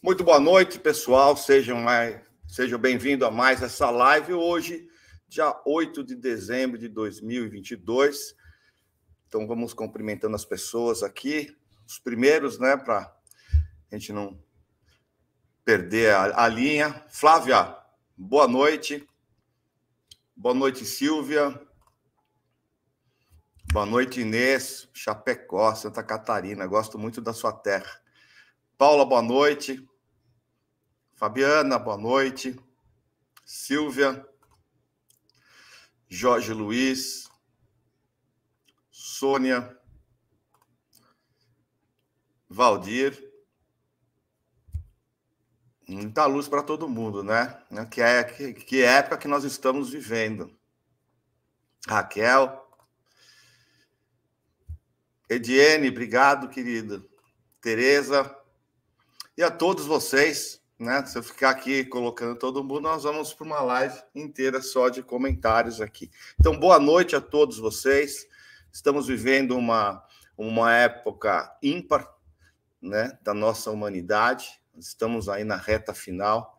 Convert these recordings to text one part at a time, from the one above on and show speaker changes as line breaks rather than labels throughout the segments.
Muito boa noite, pessoal. Sejam, sejam bem-vindos a mais essa live. Hoje, dia 8 de dezembro de 2022. Então, vamos cumprimentando as pessoas aqui. Os primeiros, né, para a gente não perder a, a, linha. Flávia, boa noite. Boa noite, Silvia. Boa noite, Inês. Chapecó, Santa Catarina. Gosto muito da sua terra. Paula, boa noite. Fabiana, boa noite. Silvia, Jorge Luiz, Sônia, Valdir. Muita luz para todo mundo, né? Que, é, que, que época que nós estamos vivendo. Raquel. Ediene, obrigado, querida. Tereza. E a todos vocês né? Se eu ficar aqui colocando todo mundo, nós vamos para uma live inteira só de comentários aqui. Então, boa noite a todos vocês. Estamos vivendo uma, uma época ímpar né, da nossa humanidade. Estamos aí na reta final,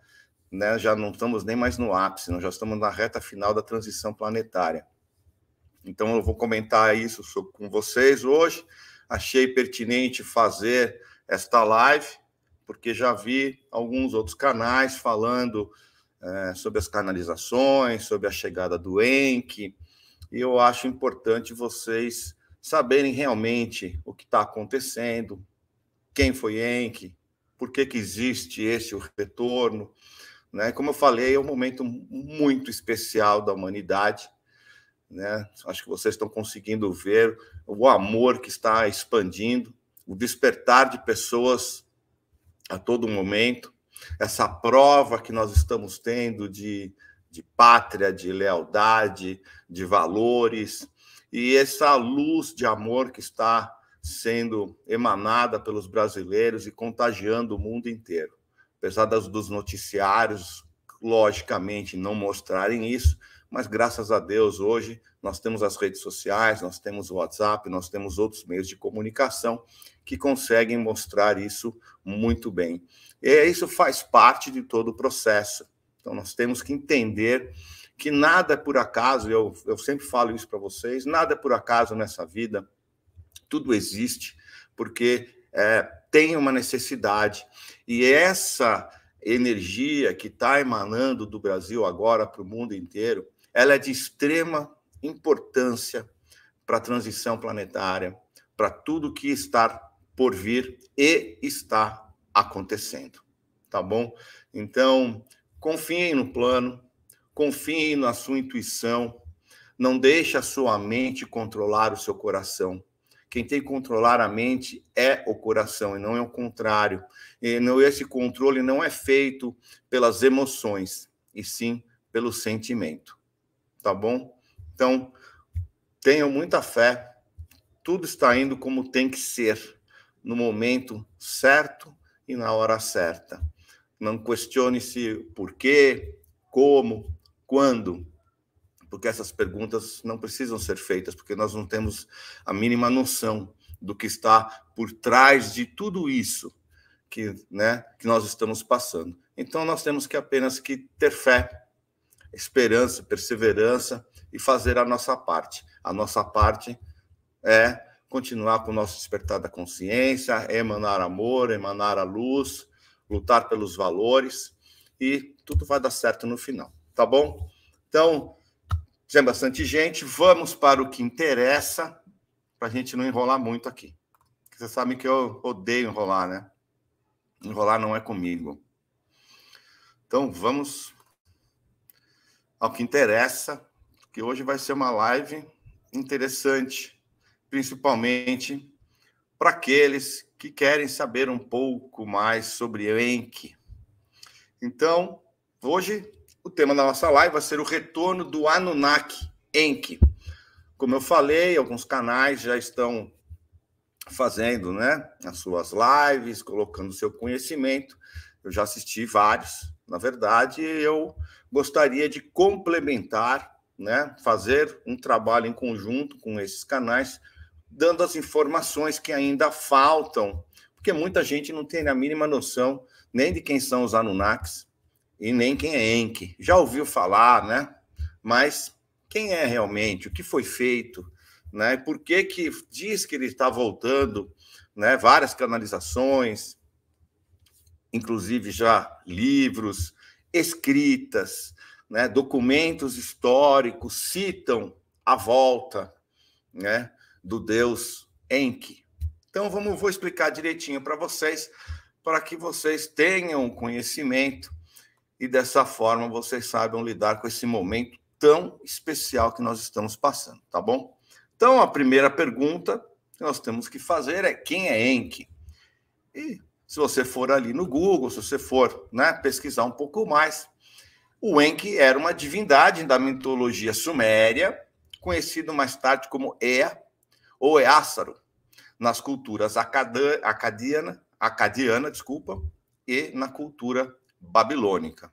né? Já não estamos nem mais no ápice, nós já estamos na reta final da transição planetária. Então, eu vou comentar isso com vocês hoje. Achei pertinente fazer esta live porque já vi alguns outros canais falando é, sobre as canalizações, sobre a chegada do Enki, e eu acho importante vocês saberem realmente o que está acontecendo, quem foi Enki, por que, que existe esse retorno. Né? Como eu falei, é um momento muito especial da humanidade. Né? Acho que vocês estão conseguindo ver o amor que está expandindo, o despertar de pessoas a todo momento, essa prova que nós estamos tendo de, de pátria, de lealdade, de valores, e essa luz de amor que está sendo emanada pelos brasileiros e contagiando o mundo inteiro. Apesar dos noticiários, logicamente, não mostrarem isso, mas graças a Deus hoje nós temos as redes sociais, nós temos o WhatsApp, nós temos outros meios de comunicação que conseguem mostrar isso muito bem. E isso faz parte de todo o processo. Então, nós temos que entender que nada é por acaso, eu, eu sempre falo isso para vocês, nada é por acaso nessa vida, tudo existe, porque é, tem uma necessidade. E essa energia que está emanando do Brasil agora para o mundo inteiro, ela é de extrema importância para a transição planetária, para tudo que está por vir e está acontecendo, tá bom? Então, confiem no plano, confiem na sua intuição, não deixe a sua mente controlar o seu coração. Quem tem que controlar a mente é o coração e não é o contrário. E não esse controle não é feito pelas emoções, e sim pelo sentimento. Tá bom? Então, tenham muita fé. Tudo está indo como tem que ser no momento certo e na hora certa. Não questione se por quê, como, quando, porque essas perguntas não precisam ser feitas, porque nós não temos a mínima noção do que está por trás de tudo isso que, né, que nós estamos passando. Então nós temos que apenas que ter fé, esperança, perseverança e fazer a nossa parte. A nossa parte é continuar com o nosso despertar da consciência, emanar amor, emanar a luz, lutar pelos valores e tudo vai dar certo no final, tá bom? Então, tem bastante gente, vamos para o que interessa, para a gente não enrolar muito aqui. Vocês sabem que eu odeio enrolar, né? Enrolar não é comigo. Então, vamos ao que interessa, que hoje vai ser uma live interessante principalmente para aqueles que querem saber um pouco mais sobre Enki. Então, hoje o tema da nossa live vai ser o retorno do Anunnaki Enki. Como eu falei, alguns canais já estão fazendo, né, as suas lives, colocando seu conhecimento. Eu já assisti vários. Na verdade, eu gostaria de complementar, né, fazer um trabalho em conjunto com esses canais dando as informações que ainda faltam, porque muita gente não tem a mínima noção nem de quem são os Anunnakis e nem quem é Enki. Já ouviu falar, né? Mas quem é realmente? O que foi feito? Né? Por que, que diz que ele está voltando? Né? Várias canalizações, inclusive já livros, escritas, né? documentos históricos citam a volta, né? do deus Enki. Então vamos vou explicar direitinho para vocês, para que vocês tenham conhecimento e dessa forma vocês saibam lidar com esse momento tão especial que nós estamos passando, tá bom? Então a primeira pergunta que nós temos que fazer é quem é Enki? E se você for ali no Google, se você for né, pesquisar um pouco mais, o Enki era uma divindade da mitologia suméria, conhecido mais tarde como Ea, ou Eássaro, é nas culturas acadiana, acadiana, desculpa, e na cultura babilônica.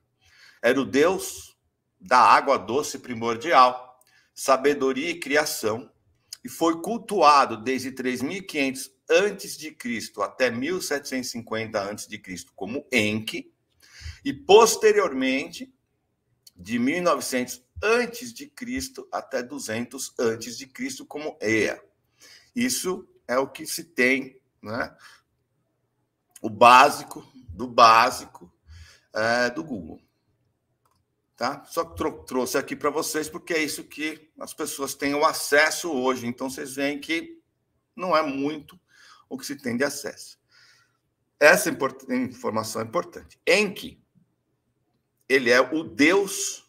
Era o deus da água doce primordial, sabedoria e criação, e foi cultuado desde 3500 antes de Cristo até 1750 antes de Cristo como Enki, e posteriormente de 1900 antes de Cristo até 200 antes de Cristo como Ea. Isso é o que se tem, né? O básico do básico é, do Google. Tá? Só trouxe aqui para vocês porque é isso que as pessoas têm o acesso hoje. Então vocês veem que não é muito o que se tem de acesso. Essa import informação é importante. Enki, ele é o Deus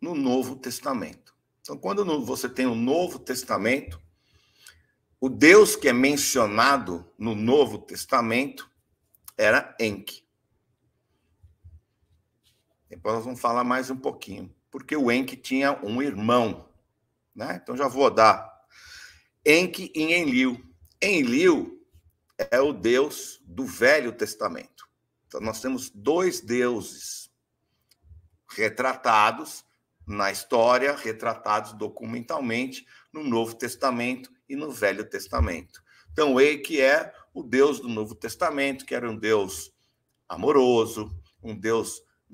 no Novo Testamento. Então, quando você tem o Novo Testamento, o Deus que é mencionado no Novo Testamento era Enki. Depois nós vamos falar mais um pouquinho, porque o Enki tinha um irmão, né? Então já vou dar. Enki e Enlil. Enlil é o Deus do Velho Testamento. Então nós temos dois deuses retratados na história, retratados documentalmente no Novo Testamento e no Velho Testamento. Então, que é o Deus do Novo Testamento, que era um Deus amoroso, um Deus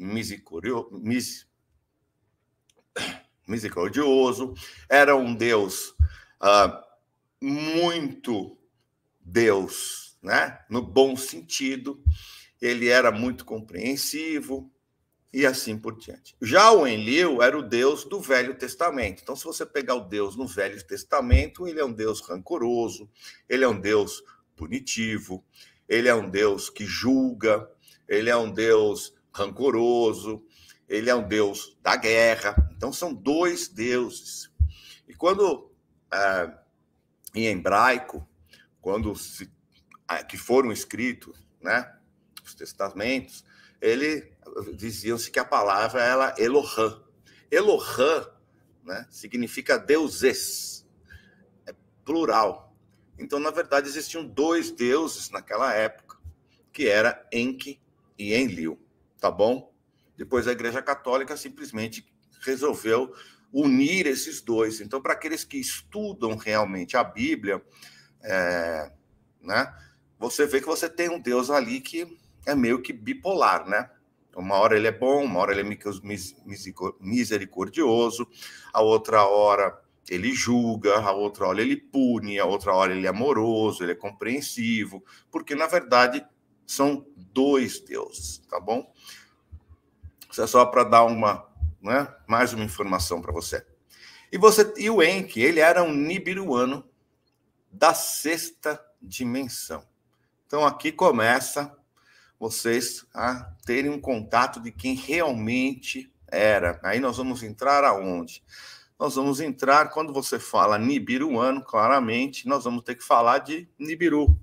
misericordioso, era um Deus ah, muito Deus, né? no bom sentido, ele era muito compreensivo, e assim por diante. Já o Enlil era o Deus do Velho Testamento. Então, se você pegar o Deus no Velho Testamento, ele é um Deus rancoroso, ele é um Deus punitivo, ele é um Deus que julga, ele é um Deus rancoroso, ele é um Deus da guerra. Então, são dois deuses. E quando, é, em hebraico, quando se, é, que foram escritos né, os testamentos, ele diziam-se que a palavra era Elohim. Elohim né, significa deuses, é plural. Então, na verdade, existiam dois deuses naquela época, que era Enki e Enlil, tá bom? Depois a Igreja Católica simplesmente resolveu unir esses dois. Então, para aqueles que estudam realmente a Bíblia, é, né, você vê que você tem um Deus ali que é meio que bipolar, né? uma hora ele é bom, uma hora ele é misericordioso, a outra hora ele julga, a outra hora ele pune, a outra hora ele é amoroso, ele é compreensivo, porque na verdade são dois deuses, tá bom? Isso é só para dar uma, né, mais uma informação para você. E você e o Enki, ele era um nibiruano da sexta dimensão. Então aqui começa vocês a tá? terem um contato de quem realmente era. Aí nós vamos entrar aonde? Nós vamos entrar, quando você fala Nibiruano, claramente, nós vamos ter que falar de Nibiru,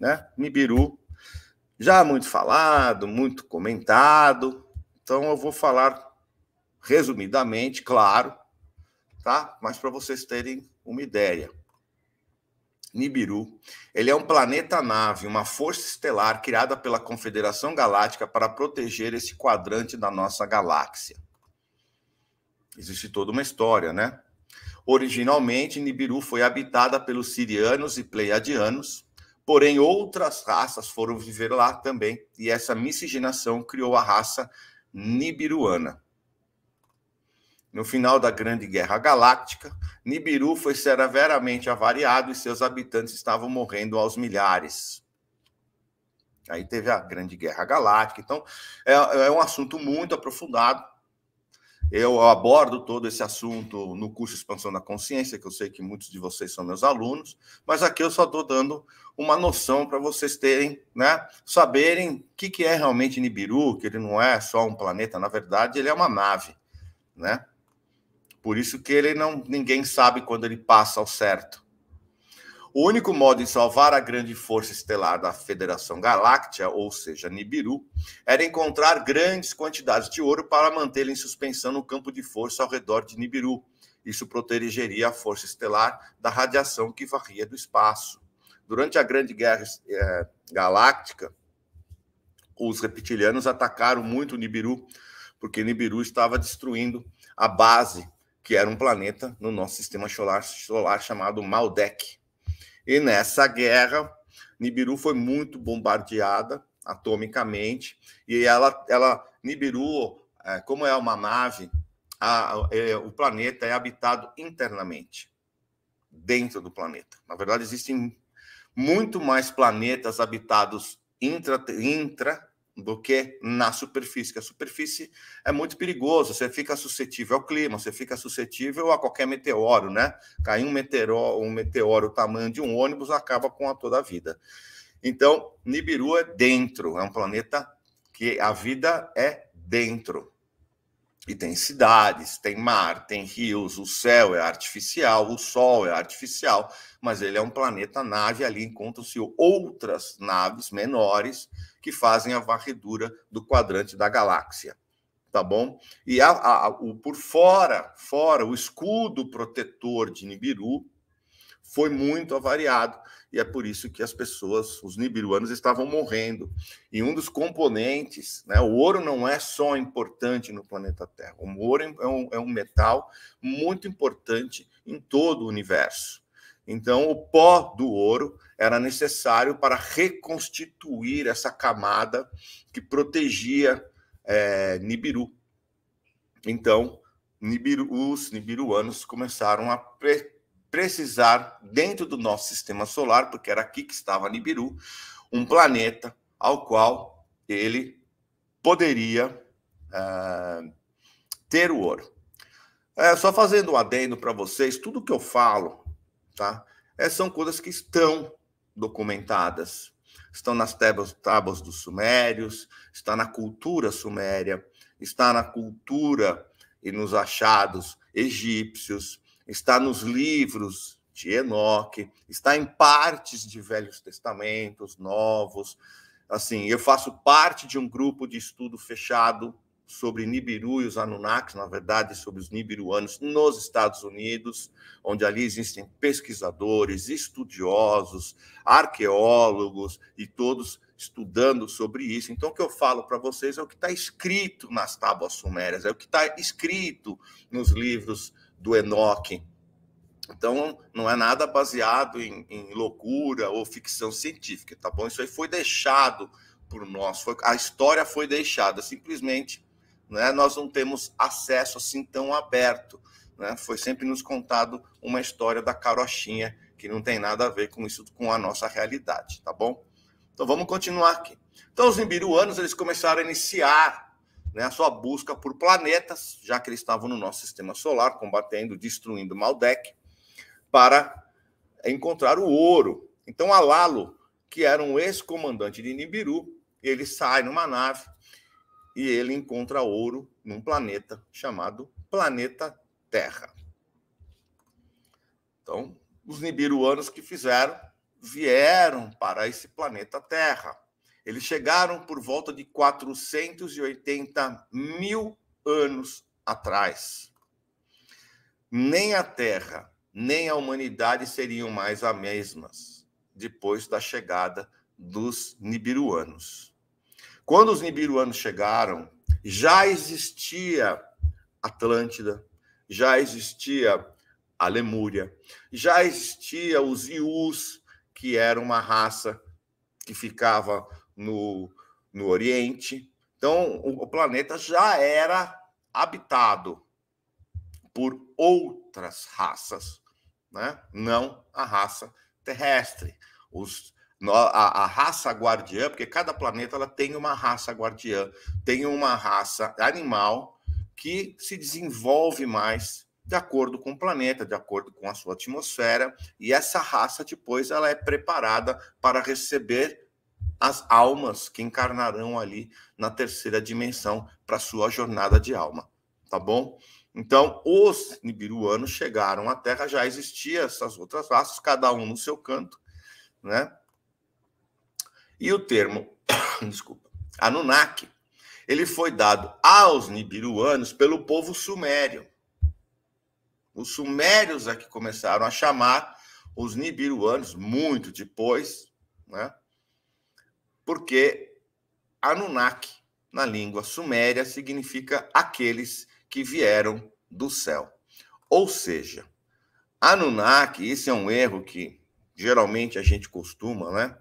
né? Nibiru, já muito falado, muito comentado, então eu vou falar resumidamente, claro, tá? Mas para vocês terem uma ideia. Nibiru, ele é um planeta-nave, uma força estelar criada pela Confederação Galáctica para proteger esse quadrante da nossa galáxia. Existe toda uma história, né? Originalmente, Nibiru foi habitada pelos sirianos e pleiadianos, porém outras raças foram viver lá também, e essa miscigenação criou a raça nibiruana. No final da Grande Guerra Galáctica, Nibiru foi severamente avariado e seus habitantes estavam morrendo aos milhares. Aí teve a Grande Guerra Galáctica. Então, é, é um assunto muito aprofundado. Eu abordo todo esse assunto no curso Expansão da Consciência, que eu sei que muitos de vocês são meus alunos, mas aqui eu só estou dando uma noção para vocês terem, né, saberem o que, que é realmente Nibiru, que ele não é só um planeta, na verdade, ele é uma nave, né? Por isso que ele não ninguém sabe quando ele passa ao certo. O único modo de salvar a grande força estelar da Federação Galáctea, ou seja, Nibiru, era encontrar grandes quantidades de ouro para mantê-la em suspensão no campo de força ao redor de Nibiru. Isso protegeria a força estelar da radiação que varria do espaço. Durante a Grande Guerra eh, Galáctica, os reptilianos atacaram muito Nibiru, porque Nibiru estava destruindo a base que era um planeta no nosso sistema solar, solar chamado Maldek. E nessa guerra, Nibiru foi muito bombardeada atomicamente e ela, ela Nibiru, é, como é uma nave, a, é, o planeta é habitado internamente, dentro do planeta. Na verdade, existem muito mais planetas habitados intra, intra do que na superfície, que a superfície é muito perigoso, você fica suscetível ao clima, você fica suscetível a qualquer meteoro, né? Cair um meteoro, um meteoro tamanho de um ônibus acaba com a toda a vida. Então, Nibiru é dentro, é um planeta que a vida é dentro. E tem cidades, tem mar, tem rios, o céu é artificial, o sol é artificial, mas ele é um planeta nave. Ali encontram-se outras naves menores que fazem a varredura do quadrante da galáxia. Tá bom? E a, a, o, por fora, fora, o escudo protetor de Nibiru foi muito avariado e é por isso que as pessoas, os nibiruanos, estavam morrendo. E um dos componentes, né, o ouro não é só importante no planeta Terra, o ouro é um, é um metal muito importante em todo o universo. Então, o pó do ouro era necessário para reconstituir essa camada que protegia é, Nibiru. Então, Nibiru, os nibiruanos começaram a precisar, dentro do nosso sistema solar, porque era aqui que estava Nibiru, um planeta ao qual ele poderia uh, ter o ouro. É, só fazendo um adendo para vocês, tudo que eu falo, tá? É, são coisas que estão documentadas. Estão nas tábuas, tábuas dos sumérios, está na cultura suméria, está na cultura e nos achados egípcios, está nos livros de Enoque, está em partes de Velhos Testamentos, Novos. Assim, eu faço parte de um grupo de estudo fechado sobre Nibiru e os Anunnakis, na verdade, sobre os Nibiruanos nos Estados Unidos, onde ali existem pesquisadores, estudiosos, arqueólogos e todos estudando sobre isso. Então, o que eu falo para vocês é o que está escrito nas tábuas sumérias, é o que está escrito nos livros do Enoque. Então, não é nada baseado em, em, loucura ou ficção científica, tá bom? Isso aí foi deixado por nós, foi, a história foi deixada, simplesmente né, nós não temos acesso assim tão aberto. Né? Foi sempre nos contado uma história da carochinha que não tem nada a ver com isso, com a nossa realidade, tá bom? Então, vamos continuar aqui. Então, os imbiruanos, eles começaram a iniciar né, a sua busca por planetas, já que eles estavam no nosso sistema solar, combatendo, destruindo Maldek, para encontrar o ouro. Então, Alalo, que era um ex-comandante de Nibiru, ele sai numa nave e ele encontra ouro num planeta chamado Planeta Terra. Então, os nibiruanos que fizeram vieram para esse planeta Terra. Eles chegaram por volta de 480 mil anos atrás. Nem a Terra, nem a humanidade seriam mais as mesmas depois da chegada dos nibiruanos. Quando os nibiruanos chegaram, já existia Atlântida, já existia a Lemúria, já existia os Ius, que era uma raça que ficava no, no Oriente. Então, o, planeta já era habitado por outras raças, né? não a raça terrestre. Os, a, a, raça guardiã, porque cada planeta ela tem uma raça guardiã, tem uma raça animal que se desenvolve mais de acordo com o planeta, de acordo com a sua atmosfera, e essa raça depois ela é preparada para receber as almas que encarnarão ali na terceira dimensão para sua jornada de alma, tá bom? Então, os nibiruanos chegaram à Terra, já existiam essas outras raças, cada um no seu canto, né? E o termo, desculpa, Anunnaki, ele foi dado aos nibiruanos pelo povo sumério. Os sumérios é que começaram a chamar os nibiruanos muito depois, né? porque Anunnaki, na língua suméria, significa aqueles que vieram do céu. Ou seja, Anunnaki, esse é um erro que geralmente a gente costuma, né?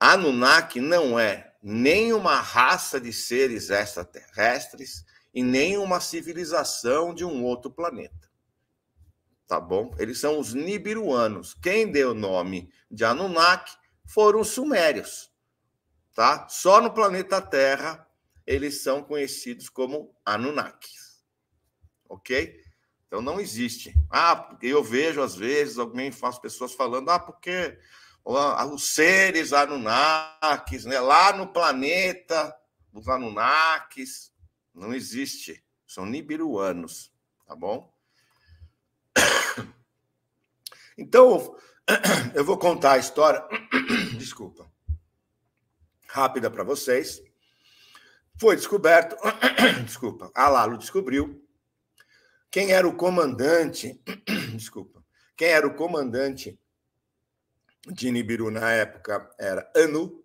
Anunnaki não é nem uma raça de seres extraterrestres e nem uma civilização de um outro planeta. Tá bom? Eles são os nibiruanos. Quem deu o nome de Anunnaki foram os sumérios tá? Só no planeta Terra eles são conhecidos como Anunnakis, OK? Então não existe. Ah, porque eu vejo às vezes alguém faz pessoas falando: "Ah, porque os seres Anunnakis, né, lá no planeta os Anunnakis não existe. São nibiruanos, tá bom? Então, eu vou contar a história. Desculpa rápida para vocês. Foi descoberto, desculpa, Alalo descobriu quem era o comandante, desculpa, quem era o comandante de Nibiru na época era Anu,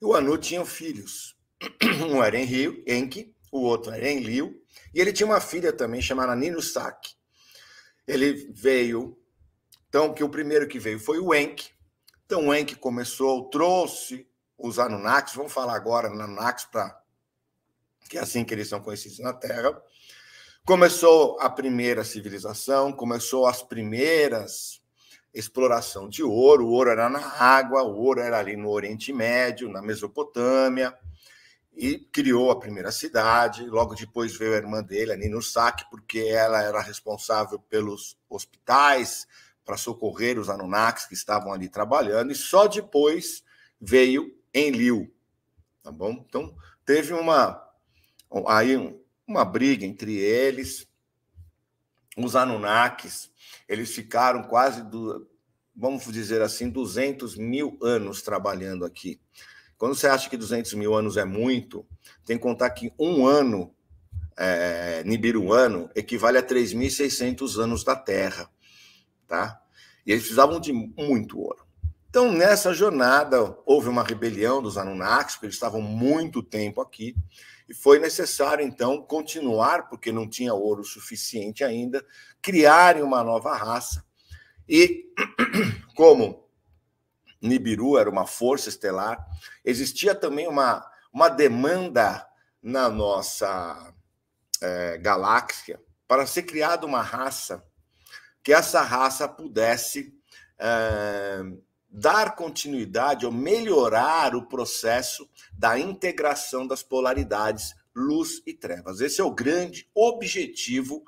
e o Anu tinha filhos. Um era Enrio, Enki, o outro era Enlil, e ele tinha uma filha também chamada Ninusaki. Ele veio, então que o primeiro que veio foi o Enki. Então o Enki começou, trouxe os Anunnakis, vamos falar agora Anunnakis, pra, que é assim que eles são conhecidos na Terra. Começou a primeira civilização, começou as primeiras exploração de ouro, o ouro era na água, o ouro era ali no Oriente Médio, na Mesopotâmia, e criou a primeira cidade. Logo depois veio a irmã dele, a Ninusaki, porque ela era responsável pelos hospitais para socorrer os Anunnakis que estavam ali trabalhando, e só depois veio em Enlil, tá bom? Então, teve uma aí uma briga entre eles, os Anunnakis, eles ficaram quase, do, vamos dizer assim, 200 mil anos trabalhando aqui. Quando você acha que 200 mil anos é muito, tem que contar que um ano é, nibiruano equivale a 3.600 anos da Terra, tá? E eles precisavam de muito ouro. Então, nessa jornada, houve uma rebelião dos Anunnakis, porque eles estavam muito tempo aqui, e foi necessário, então, continuar, porque não tinha ouro suficiente ainda, criarem uma nova raça. E como Nibiru era uma força estelar, existia também uma, uma demanda na nossa é, galáxia para ser criada uma raça que essa raça pudesse é, dar continuidade ou melhorar o processo da integração das polaridades luz e trevas. Esse é o grande objetivo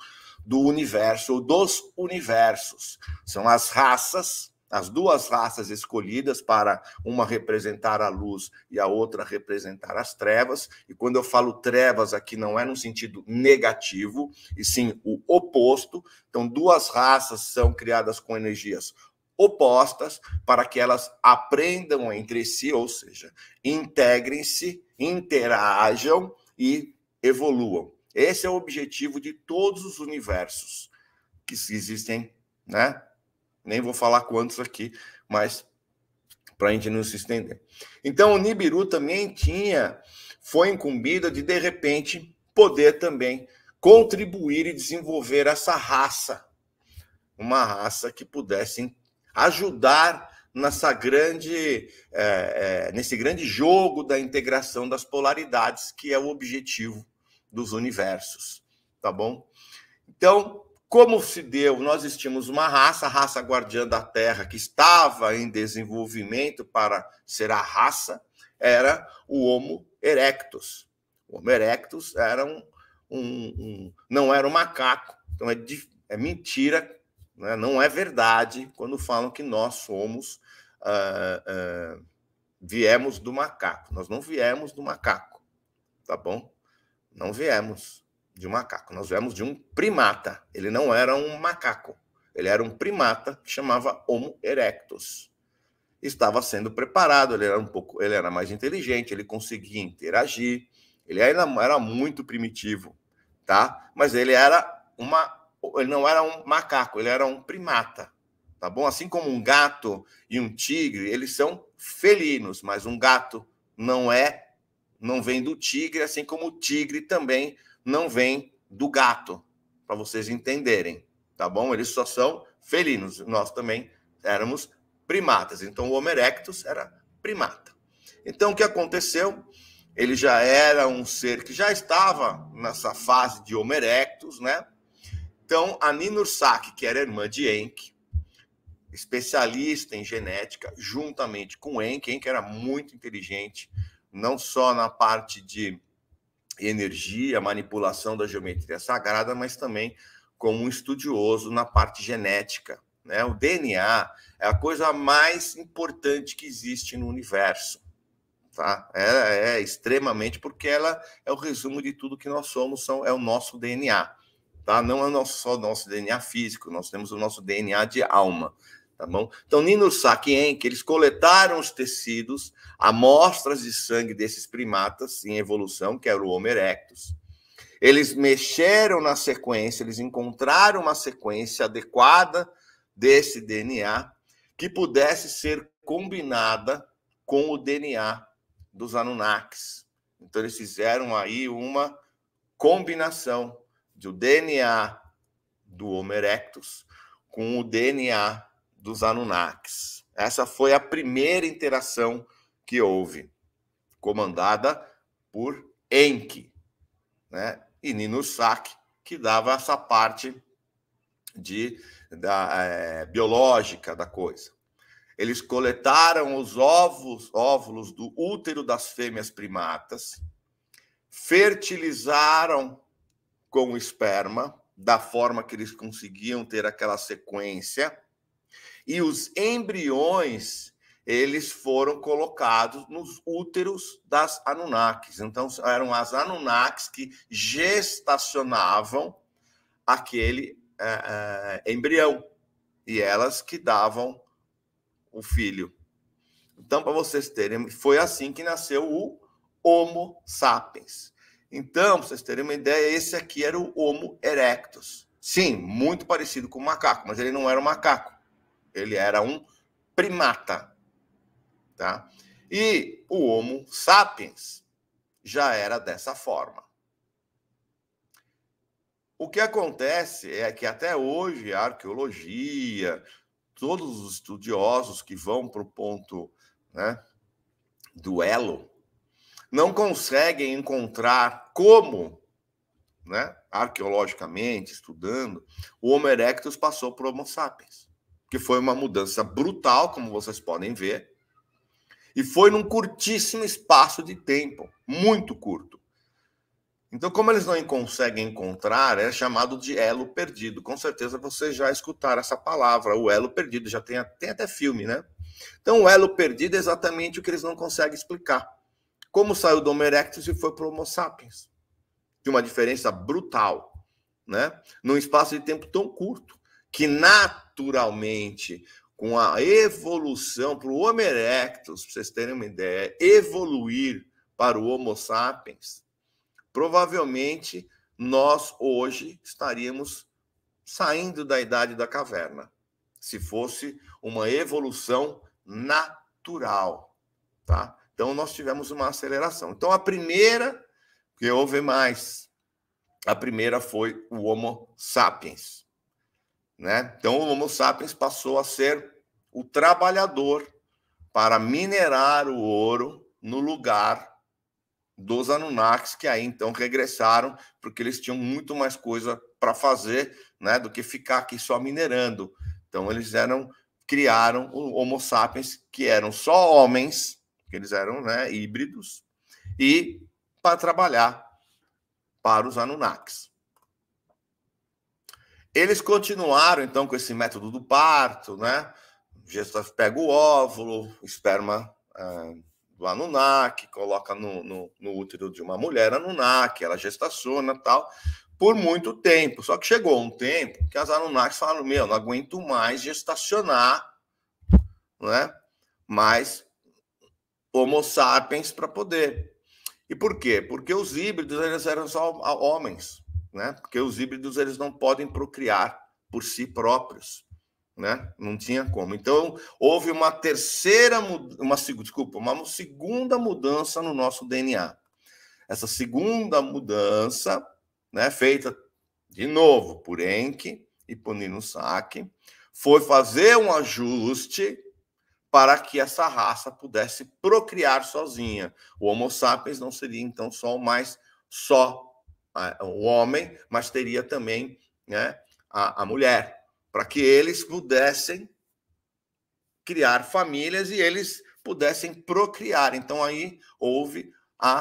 do universo ou dos universos. São as raças, as duas raças escolhidas para uma representar a luz e a outra representar as trevas. E quando eu falo trevas aqui não é no sentido negativo, e sim o oposto. Então, duas raças são criadas com energias opostas para que elas aprendam entre si, ou seja, integrem-se, interajam e evoluam. Esse é o objetivo de todos os universos que existem, né? Nem vou falar quantos aqui, mas para a gente não se estender. Então, o Nibiru também tinha, foi incumbida de, de repente, poder também contribuir e desenvolver essa raça, uma raça que pudesse ajudar nessa grande, é, é, nesse grande jogo da integração das polaridades, que é o objetivo dos universos, tá bom? Então, como se deu? Nós tínhamos uma raça, a raça guardiã da Terra, que estava em desenvolvimento para ser a raça, era o Homo erectus. O Homo erectus era um, um, um não era um macaco, então é, é mentira né? Não é verdade quando falam que nós somos. Uh, uh, viemos do macaco. Nós não viemos do macaco, tá bom? Não viemos de um macaco. Nós viemos de um primata. Ele não era um macaco. Ele era um primata que chamava Homo erectus. Estava sendo preparado, ele era um pouco, ele era mais inteligente, ele conseguia interagir. Ele ainda era muito primitivo, tá? Mas ele era uma ele não era um macaco, ele era um primata, tá bom? Assim como um gato e um tigre, eles são felinos, mas um gato não é, não vem do tigre, assim como o tigre também não vem do gato, para vocês entenderem, tá bom? Eles só são felinos, nós também éramos primatas. Então o Homo erectus era primata. Então o que aconteceu? Ele já era um ser que já estava nessa fase de Homo erectus, né? Então, a Ninursak, que era irmã de Enk, especialista em genética, juntamente com Enk, Enk era muito inteligente, não só na parte de energia, manipulação da geometria sagrada, mas também como um estudioso na parte genética. Né? O DNA é a coisa mais importante que existe no universo. Tá? É, é extremamente porque ela é o resumo de tudo que nós somos, são, é o nosso DNA tá? Não é só nosso DNA físico, nós temos o nosso DNA de alma, tá bom? Então, Nino e que eles coletaram os tecidos, amostras de sangue desses primatas em evolução, que era o Homo erectus. Eles mexeram na sequência, eles encontraram uma sequência adequada desse DNA que pudesse ser combinada com o DNA dos Anunnakis. Então, eles fizeram aí uma combinação do DNA do Homo erectus com o DNA dos Anunnakis. Essa foi a primeira interação que houve, comandada por Enki né? e Ninursak, que dava essa parte de, da, é, biológica da coisa. Eles coletaram os ovos, óvulos do útero das fêmeas primatas, fertilizaram com o esperma, da forma que eles conseguiam ter aquela sequência, e os embriões eles foram colocados nos úteros das Anunnakis. Então, eram as Anunnakis que gestacionavam aquele é, é, embrião e elas que davam o filho. Então, para vocês terem, foi assim que nasceu o Homo sapiens. Então, para vocês terem uma ideia, esse aqui era o Homo erectus. Sim, muito parecido com o macaco, mas ele não era um macaco. Ele era um primata. Tá? E o Homo sapiens já era dessa forma. O que acontece é que até hoje a arqueologia, todos os estudiosos que vão para o ponto né, do elo, não conseguem encontrar como, né, arqueologicamente, estudando, o Homo erectus passou para o Homo sapiens, que foi uma mudança brutal, como vocês podem ver, e foi num curtíssimo espaço de tempo, muito curto. Então, como eles não conseguem encontrar, é chamado de elo perdido. Com certeza vocês já escutaram essa palavra, o elo perdido, já tem, tem até filme, né? Então, o elo perdido é exatamente o que eles não conseguem explicar. Como saiu do Homo erectus e foi para o Homo sapiens? De uma diferença brutal, né? Num espaço de tempo tão curto, que naturalmente, com a evolução para o Homo erectus, para vocês terem uma ideia, evoluir para o Homo sapiens, provavelmente nós hoje estaríamos saindo da idade da caverna, se fosse uma evolução natural, tá? Então, nós tivemos uma aceleração. Então, a primeira, que houve mais, a primeira foi o Homo sapiens. Né? Então, o Homo sapiens passou a ser o trabalhador para minerar o ouro no lugar dos Anunnakis, que aí então regressaram, porque eles tinham muito mais coisa para fazer né, do que ficar aqui só minerando. Então, eles eram criaram o Homo sapiens, que eram só homens que eles eram né, híbridos, e para trabalhar para os Anunnakis. Eles continuaram então com esse método do parto, né? Gesta pega o óvulo, esperma é, do Anunnaki, coloca no, no, no, útero de uma mulher Anunnaki, ela gestaciona tal, por muito tempo. Só que chegou um tempo que as Anunnakis falaram: Meu, não aguento mais gestacionar, né? Mais Homo sapiens para poder. E por quê? Porque os híbridos eles eram só homens, né? Porque os híbridos eles não podem procriar por si próprios, né? Não tinha como. Então houve uma terceira, uma desculpa, uma segunda mudança no nosso DNA. Essa segunda mudança, né? Feita de novo por Enki e por Nino Saki, foi fazer um ajuste para que essa raça pudesse procriar sozinha. O Homo sapiens não seria então só mais só o homem, mas teria também né, a, a mulher, para que eles pudessem criar famílias e eles pudessem procriar. Então aí houve a,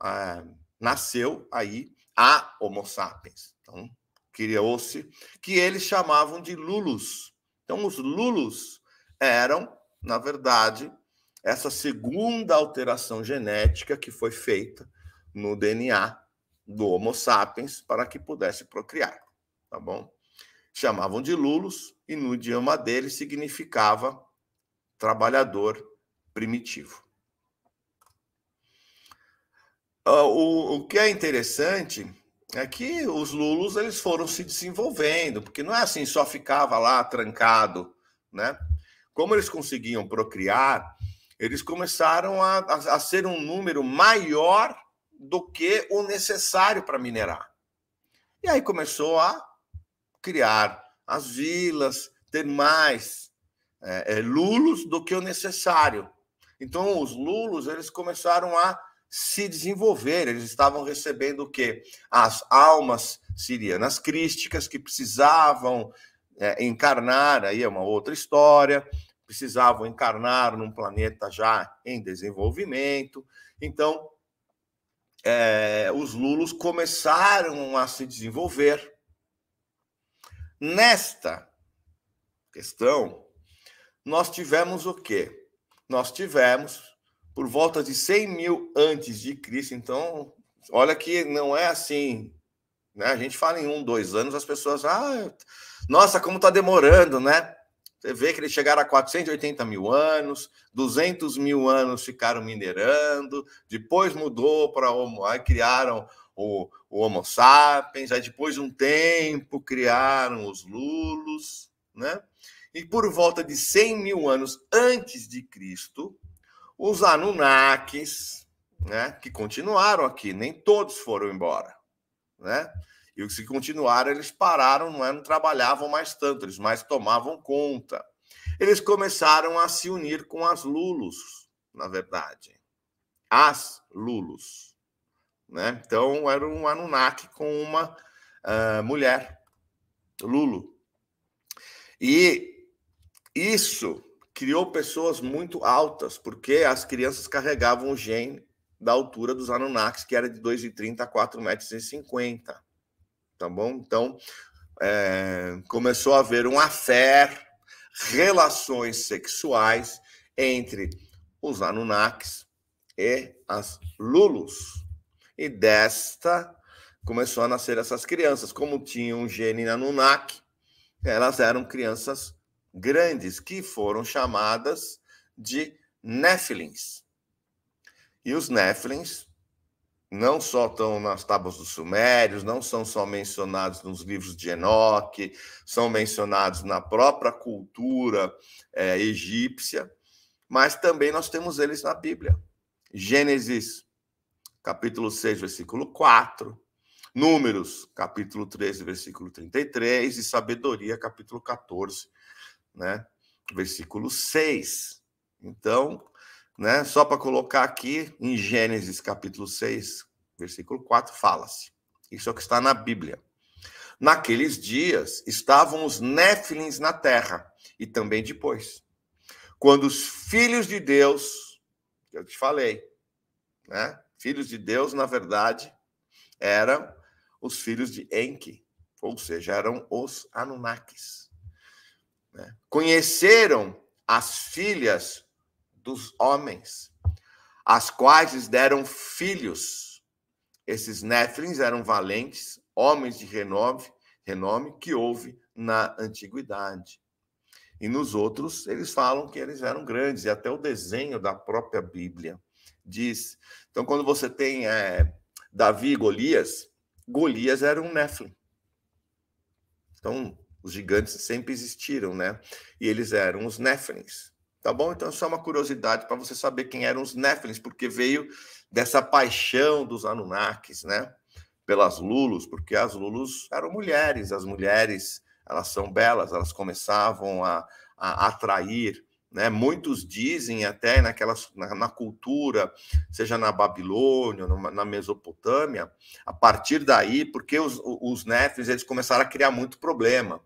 a nasceu aí a Homo sapiens. Então criou-se que eles chamavam de lulus. Então os lulus eram na verdade, essa segunda alteração genética que foi feita no DNA do Homo sapiens para que pudesse procriar, tá bom? Chamavam de lulus e no idioma dele significava trabalhador primitivo. Ah, o, o que é interessante é que os lulos eles foram se desenvolvendo, porque não é assim só ficava lá trancado, né? Como eles conseguiam procriar, eles começaram a, a, a ser um número maior do que o necessário para minerar. E aí começou a criar as vilas, ter mais é, é, lulos do que o necessário. Então, os lulos eles começaram a se desenvolver. Eles estavam recebendo o quê? As almas sirianas crísticas que precisavam é, encarnar, aí é uma outra história, precisavam encarnar num planeta já em desenvolvimento. Então, é, os Lulos começaram a se desenvolver. Nesta questão, nós tivemos o quê? Nós tivemos, por volta de 100 mil antes de Cristo, então, olha que não é assim né? A gente fala em um, dois anos, as pessoas, ah, nossa, como está demorando, né? Você vê que eles chegaram a 480 mil anos, 200 mil anos ficaram minerando, depois mudou para homo, aí criaram o, o, Homo sapiens, aí depois de um tempo criaram os lulos, né? E por volta de 100 mil anos antes de Cristo, os Anunnakis, né, que continuaram aqui, nem todos foram embora, né? E se continuaram, eles pararam, não, é, não trabalhavam mais tanto, eles mais tomavam conta. Eles começaram a se unir com as Lulos, na verdade. As Lulos. Né? Então, era um Anunnaki com uma uh, mulher, lulu E isso criou pessoas muito altas, porque as crianças carregavam o gene da altura dos Anunnakis, que era de 2,30 a 4,50 metros. Tá bom? Então, é, começou a haver um affair, relações sexuais entre os Anunnakis e as Lulus. E desta começou a nascer essas crianças. Como tinham um gene Anunnaki, elas eram crianças grandes, que foram chamadas de nephilins. E os Néflins não só estão nas tábuas dos Sumérios, não são só mencionados nos livros de Enoque, são mencionados na própria cultura é, egípcia, mas também nós temos eles na Bíblia. Gênesis, capítulo 6, versículo 4. Números, capítulo 13, versículo 33, e Sabedoria, capítulo 14, né? versículo 6. Então, né? Só para colocar aqui em Gênesis capítulo 6, versículo 4, fala-se. Isso é o que está na Bíblia. Naqueles dias estavam os néfilins na terra e também depois. Quando os filhos de Deus, eu te falei, né? Filhos de Deus, na verdade, eram os filhos de Enki, ou seja, eram os Anunnakis. Né? Conheceram as filhas dos homens, as quais lhes deram filhos. Esses Néflins eram valentes, homens de renome, renome que houve na antiguidade. E nos outros, eles falam que eles eram grandes, e até o desenho da própria Bíblia diz. Então, quando você tem é, Davi e Golias, Golias era um Néflim. Então, os gigantes sempre existiram, né? E eles eram os Néflins. Tá bom? Então, só uma curiosidade para você saber quem eram os Néfilins, porque veio dessa paixão dos Anunnakis, né? Pelas Lulus, porque as Lulus eram mulheres, as mulheres, elas são belas, elas começavam a, a atrair, né? Muitos dizem até naquelas, na, na cultura, seja na Babilônia, na, na Mesopotâmia, a partir daí, porque os, os eles começaram a criar muito problema,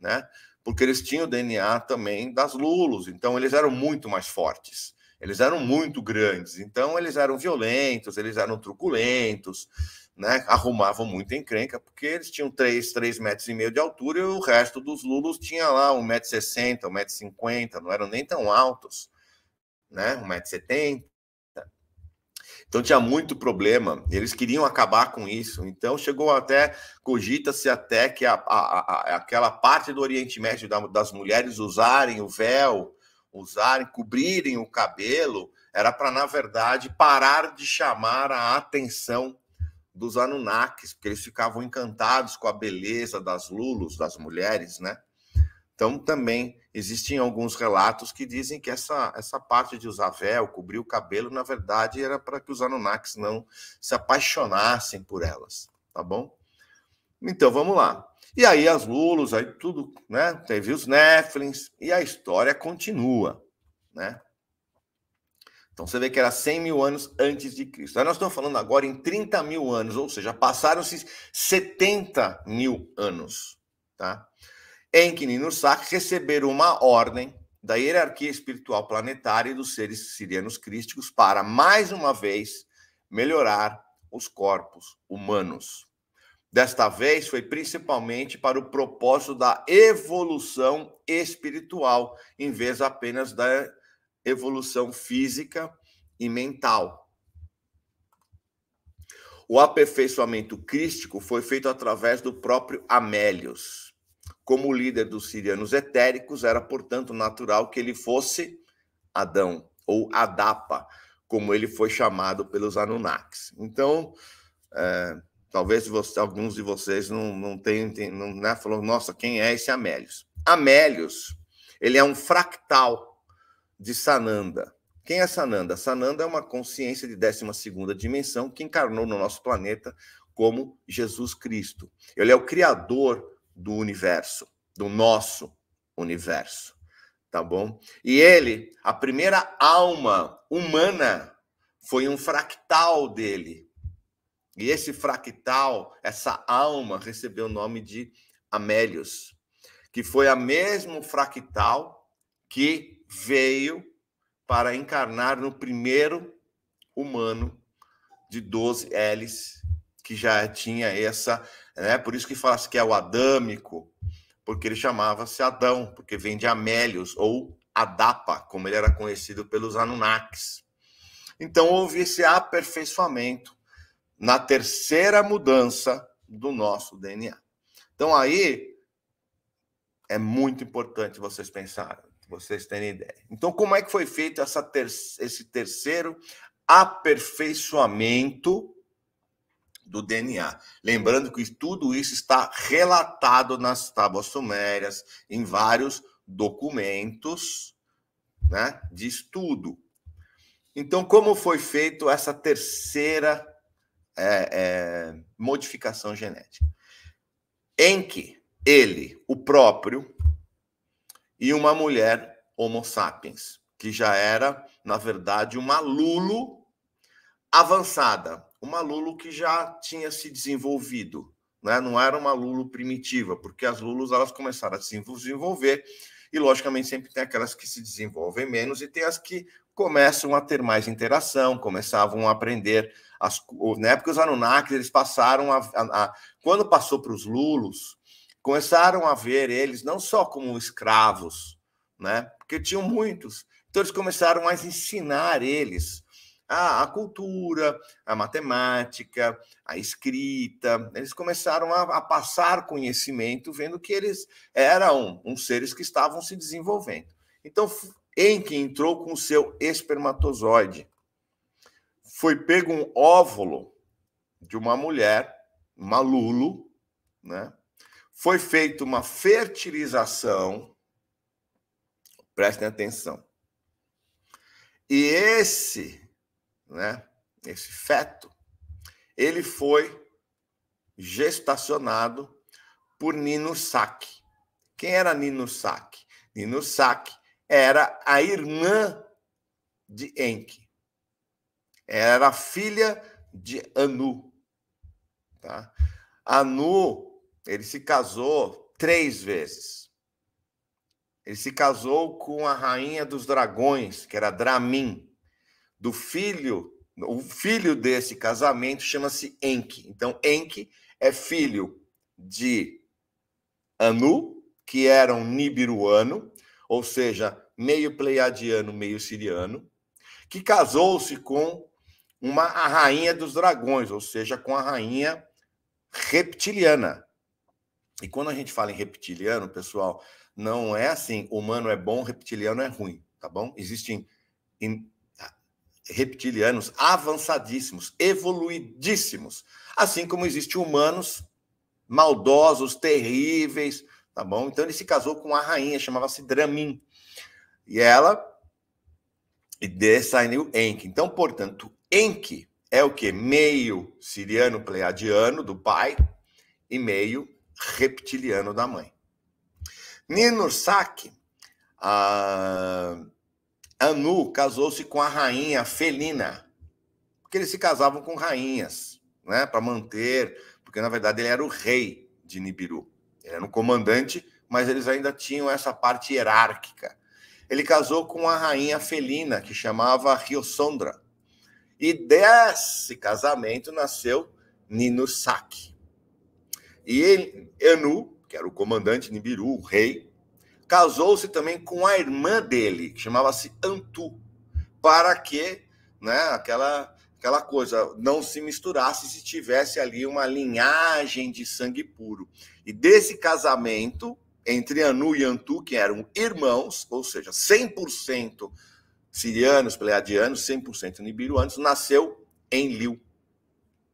né? porque eles tinham o DNA também das lulos, então eles eram muito mais fortes, eles eram muito grandes, então eles eram violentos, eles eram truculentos, né? arrumavam muita encrenca, porque eles tinham 3, 3 metros e meio de altura e o resto dos lulos tinha lá 1,60m, 1,50m, não eram nem tão altos, né? 1,70m. Então tinha muito problema, eles queriam acabar com isso. Então chegou até, cogita-se até que a, a, a, aquela parte do Oriente Médio da, das mulheres usarem o véu, usarem, cobrirem o cabelo, era para, na verdade, parar de chamar a atenção dos Anunnakis, porque eles ficavam encantados com a beleza das Lulus, das mulheres, né? Então também Existem alguns relatos que dizem que essa, essa parte de usar véu, cobrir o cabelo, na verdade era para que os Anunnakis não se apaixonassem por elas, tá bom? Então vamos lá. E aí as lulas, aí tudo, né? Teve os Neflins e a história continua, né? Então você vê que era 100 mil anos antes de Cristo. Aí nós estamos falando agora em 30 mil anos, ou seja, passaram-se 70 mil anos, tá? Enkin e Nursak receberam uma ordem da hierarquia espiritual planetária e dos seres sirianos crísticos para, mais uma vez, melhorar os corpos humanos. Desta vez foi principalmente para o propósito da evolução espiritual, em vez apenas da evolução física e mental. O aperfeiçoamento crístico foi feito através do próprio Amélios, como líder dos sirianos etéricos, era, portanto, natural que ele fosse Adão, ou Adapa, como ele foi chamado pelos Anunnakis. Então, é, talvez você, alguns de vocês não, não tenham, não, né, falou, nossa, quem é esse Amélios? Amélios, ele é um fractal de Sananda. Quem é Sananda? Sananda é uma consciência de 12 dimensão que encarnou no nosso planeta como Jesus Cristo. Ele é o criador do universo, do nosso universo, tá bom? E ele, a primeira alma humana, foi um fractal dele. E esse fractal, essa alma, recebeu o nome de Amélios, que foi a mesmo fractal que veio para encarnar no primeiro humano de 12 Ls que já tinha essa, né? Por isso que fala-se que é o adâmico, porque ele chamava-se Adão, porque vem de Amélios ou Adapa, como ele era conhecido pelos Anunnakis. Então houve esse aperfeiçoamento na terceira mudança do nosso DNA. Então aí é muito importante vocês pensarem, vocês terem ideia. Então como é que foi feito essa ter esse terceiro aperfeiçoamento do DNA. Lembrando que tudo isso está relatado nas tábuas sumérias, em vários documentos né, de estudo. Então, como foi feito essa terceira é, é, modificação genética? Em que ele, o próprio, e uma mulher Homo sapiens, que já era, na verdade, uma Lulo avançada, uma Lulu que já tinha se desenvolvido, né? não era uma Lulu primitiva, porque as Lulus elas começaram a se desenvolver e, logicamente, sempre tem aquelas que se desenvolvem menos e tem as que começam a ter mais interação, começavam a aprender as, época os Anunnakis eles passaram a, a, a quando passou para os Lulus, começaram a ver eles não só como escravos, né? Porque tinham muitos, então eles começaram a ensinar eles a, a cultura, a matemática, a escrita. Eles começaram a, a passar conhecimento, vendo que eles eram uns seres que estavam se desenvolvendo. Então, Enki entrou com o seu espermatozoide. Foi pego um óvulo de uma mulher, uma Lulu, né? Foi feita uma fertilização. Prestem atenção. E esse né, esse feto, ele foi gestacionado por Nino Saque. Quem era Nino Saque? Nino Saque era a irmã de Enki. Era filha de Anu. Tá? Anu, ele se casou três vezes. Ele se casou com a rainha dos dragões, que era Dramin do filho, o filho desse casamento chama-se Enki. Então, Enki é filho de Anu, que era um nibiruano, ou seja, meio pleiadiano, meio siriano, que casou-se com uma a rainha dos dragões, ou seja, com a rainha reptiliana. E quando a gente fala em reptiliano, pessoal, não é assim, humano é bom, reptiliano é ruim, tá bom? Existem reptilianos avançadíssimos, evoluidíssimos, assim como existem humanos maldosos, terríveis, tá bom? Então ele se casou com a rainha, chamava-se Dramin. E ela e dessa saiu Enki. Então, portanto, Enki é o que meio siriano pleiadiano do pai e meio reptiliano da mãe. Ninursaki, ah, Anu casou-se com a rainha Felina, porque eles se casavam com rainhas, né, para manter, porque na verdade ele era o rei de Nibiru. Ele era um comandante, mas eles ainda tinham essa parte hierárquica. Ele casou com a rainha Felina, que chamava Sondra E desse casamento nasceu Ninusaki. E ele, Anu, que era o comandante Nibiru, o rei, casou-se também com a irmã dele, que chamava-se Antu, para que né, aquela, aquela coisa não se misturasse se tivesse ali uma linhagem de sangue puro. E desse casamento entre Anu e Antu, que eram irmãos, ou seja, 100% sirianos, pleiadianos, 100% nibiruanos, nasceu Enlil.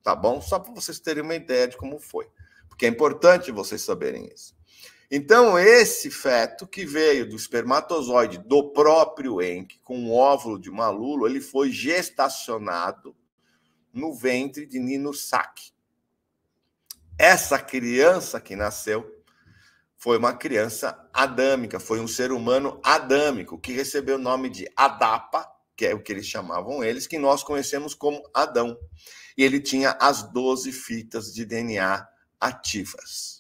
Tá bom? Só para vocês terem uma ideia de como foi. Porque é importante vocês saberem isso. Então, esse feto que veio do espermatozoide do próprio Enk com o óvulo de Malulo, ele foi gestacionado no ventre de Nino Saki. Essa criança que nasceu foi uma criança adâmica, foi um ser humano adâmico, que recebeu o nome de Adapa, que é o que eles chamavam eles, que nós conhecemos como Adão. E ele tinha as 12 fitas de DNA ativas.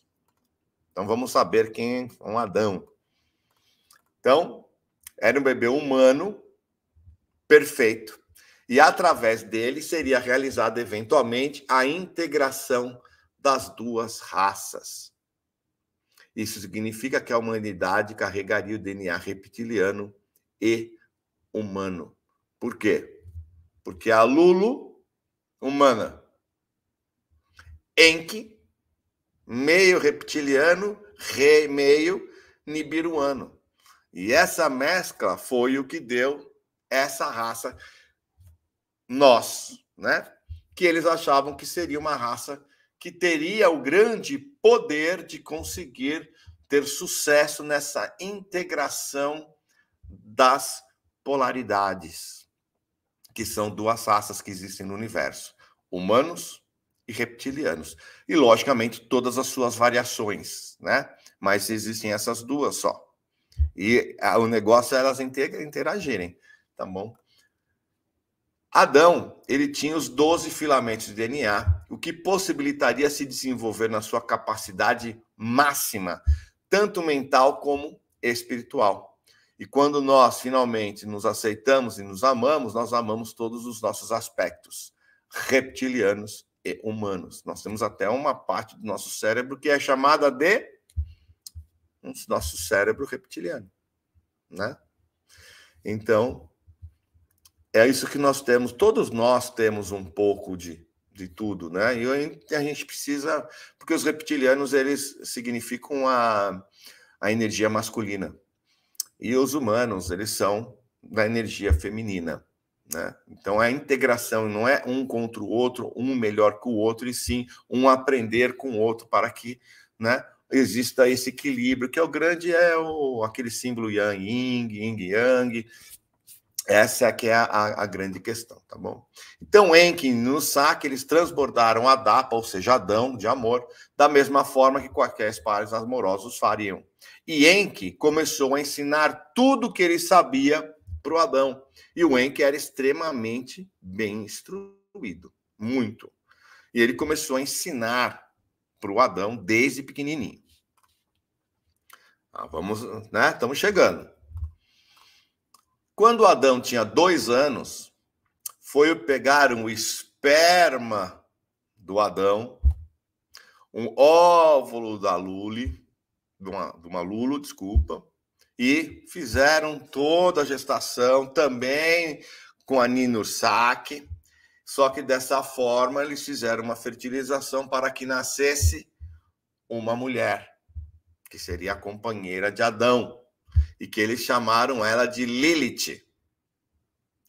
Então vamos saber quem é um Adão. Então, era um bebê humano perfeito. E através dele seria realizada eventualmente a integração das duas raças. Isso significa que a humanidade carregaria o DNA reptiliano e humano. Por quê? Porque a Lulu, humana, Enki, meio reptiliano, rei meio nibiruano. E essa mescla foi o que deu essa raça nós, né? Que eles achavam que seria uma raça que teria o grande poder de conseguir ter sucesso nessa integração das polaridades, que são duas raças que existem no universo: humanos e reptilianos. E, logicamente, todas as suas variações, né? Mas existem essas duas só. E a, o negócio é elas interagirem, tá bom? Adão, ele tinha os 12 filamentos de DNA, o que possibilitaria se desenvolver na sua capacidade máxima, tanto mental como espiritual. E quando nós finalmente nos aceitamos e nos amamos, nós amamos todos os nossos aspectos reptilianos humanos. Nós temos até uma parte do nosso cérebro que é chamada de nosso cérebro reptiliano, né? Então, é isso que nós temos. Todos nós temos um pouco de, de tudo, né? E a gente precisa, porque os reptilianos eles significam a, a energia masculina e os humanos eles são da energia feminina. Né? Então é a integração, não é um contra o outro, um melhor que o outro, e sim um aprender com o outro para que né, exista esse equilíbrio, que é o grande, é o, aquele símbolo Yang Ying, ying Yang. Essa é que é a, a, grande questão, tá bom? Então, Enkin no saque, eles transbordaram a Dapa, ou seja, Adão, de amor, da mesma forma que qualquer pares amorosos fariam. E Enki começou a ensinar tudo o que ele sabia para o Adão. E o Enki era extremamente bem instruído, muito. E ele começou a ensinar para o Adão desde pequenininho. Ah, vamos, né? Estamos chegando. Quando Adão tinha dois anos, foi pegar um esperma do Adão, um óvulo da Lule, de uma, de uma Lulo, desculpa, e fizeram toda a gestação também com a Ninursaki, só que dessa forma eles fizeram uma fertilização para que nascesse uma mulher, que seria a companheira de Adão, e que eles chamaram ela de Lilith.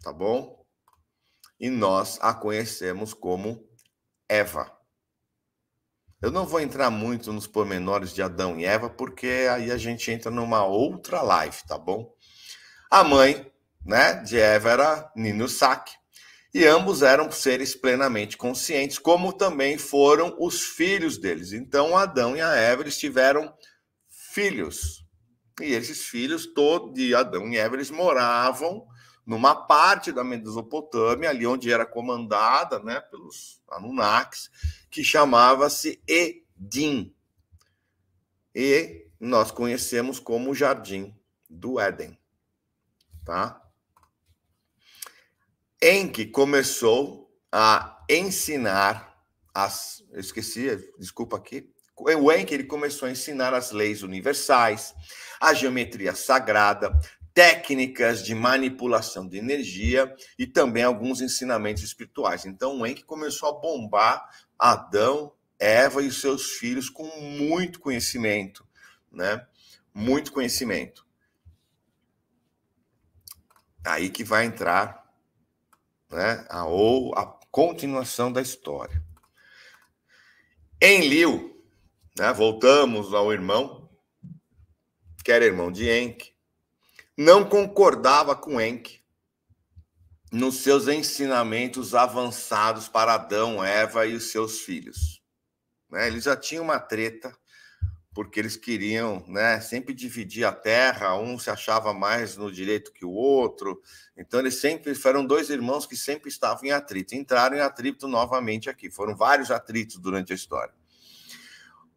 Tá bom? E nós a conhecemos como Eva. Eu não vou entrar muito nos pormenores de Adão e Eva, porque aí a gente entra numa outra live, tá bom? A mãe né, de Eva era Nino Sack, e ambos eram seres plenamente conscientes, como também foram os filhos deles. Então, Adão e a Eva eles tiveram filhos. E esses filhos todo de Adão e Eva eles moravam numa parte da Mesopotâmia, ali onde era comandada né, pelos Anunnakis, que chamava-se Edim. E nós conhecemos como Jardim do Éden, tá? Em que começou a ensinar as, eu esqueci, desculpa aqui. O Enki ele começou a ensinar as leis universais, a geometria sagrada, técnicas de manipulação de energia e também alguns ensinamentos espirituais. Então, o Enki começou a bombar Adão, Eva e seus filhos com muito conhecimento, né? Muito conhecimento. Aí que vai entrar né, a, ou a continuação da história. Enlil, né, voltamos ao irmão, que era irmão de Enki, não concordava com Enki nos seus ensinamentos avançados para Adão, Eva e os seus filhos. Né? Eles já tinham uma treta, porque eles queriam né, sempre dividir a terra, um se achava mais no direito que o outro. Então, eles sempre foram dois irmãos que sempre estavam em atrito. Entraram em atrito novamente aqui. Foram vários atritos durante a história.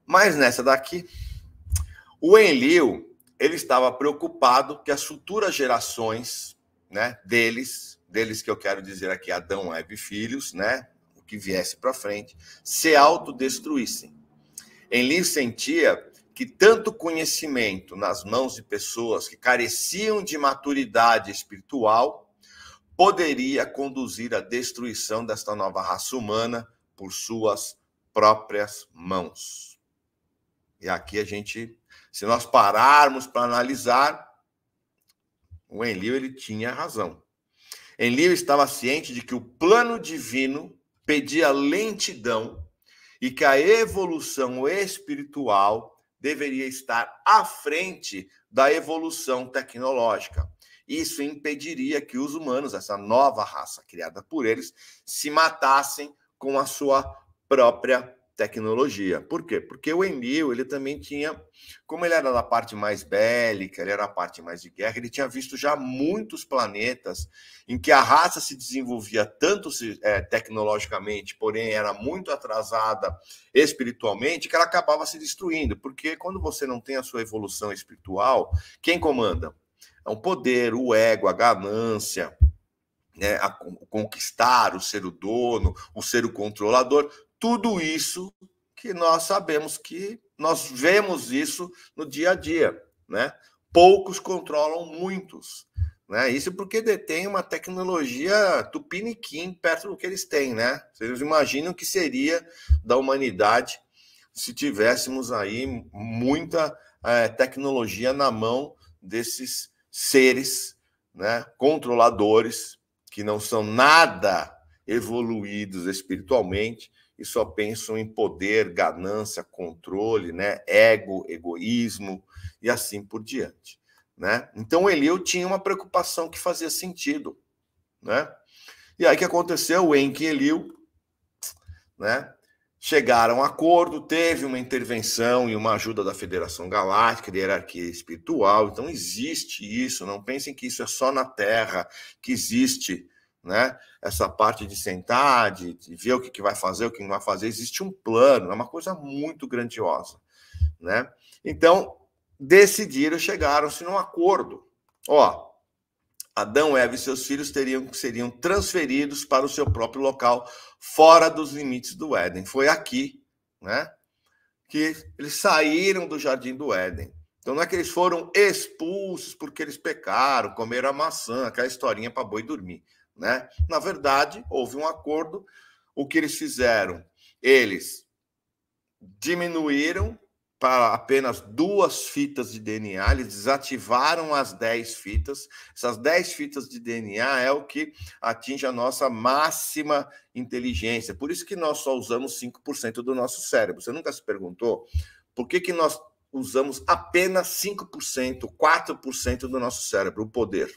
Mas nessa daqui, o Enlil ele estava preocupado que as futuras gerações né, deles deles que eu quero dizer aqui, Adão, Eva e filhos, né? O que viesse para frente, se autodestruíssem. Enlil sentia que tanto conhecimento nas mãos de pessoas que careciam de maturidade espiritual poderia conduzir à destruição desta nova raça humana por suas próprias mãos. E aqui a gente, se nós pararmos para analisar, o Enlil ele tinha razão. Enlil estava ciente de que o plano divino pedia lentidão e que a evolução espiritual deveria estar à frente da evolução tecnológica. Isso impediria que os humanos, essa nova raça criada por eles, se matassem com a sua própria tecnologia. Por quê? Porque o Emil, ele também tinha, como ele era da parte mais bélica, ele era a parte mais de guerra, ele tinha visto já muitos planetas em que a raça se desenvolvia tanto é, tecnologicamente, porém era muito atrasada espiritualmente, que ela acabava se destruindo. Porque quando você não tem a sua evolução espiritual, quem comanda? É o poder, o ego, a ganância, né, a, conquistar, o ser o dono, o ser o controlador, tudo isso que nós sabemos que nós vemos isso no dia a dia, né? Poucos controlam muitos, né? Isso porque detém uma tecnologia tupiniquim perto do que eles têm, né? Vocês imaginam o que seria da humanidade se tivéssemos aí muita é, tecnologia na mão desses seres, né? Controladores que não são nada evoluídos espiritualmente, e só pensam em poder, ganância, controle, né? ego, egoísmo e assim por diante. Né? Então Eliu tinha uma preocupação que fazia sentido. Né? E aí que aconteceu? O Enki e Eliu né? chegaram a um acordo, teve uma intervenção e uma ajuda da Federação Galáctica, da hierarquia espiritual. Então existe isso, não pensem que isso é só na Terra que existe né? Essa parte de sentar, de, de ver o que, que vai fazer, o que não vai fazer, existe um plano, é uma coisa muito grandiosa, né? Então, decidiram, chegaram-se num acordo. Ó, Adão, Eva e seus filhos teriam seriam transferidos para o seu próprio local, fora dos limites do Éden. Foi aqui, né? Que eles saíram do jardim do Éden. Então não é que eles foram expulsos porque eles pecaram, comeram a maçã, aquela historinha para boi dormir. Né? Na verdade, houve um acordo. O que eles fizeram? Eles diminuíram para apenas duas fitas de DNA, eles desativaram as 10 fitas. Essas 10 fitas de DNA é o que atinge a nossa máxima inteligência. Por isso que nós só usamos 5% do nosso cérebro. Você nunca se perguntou por que, que nós usamos apenas 5%, 4% do nosso cérebro, o poder?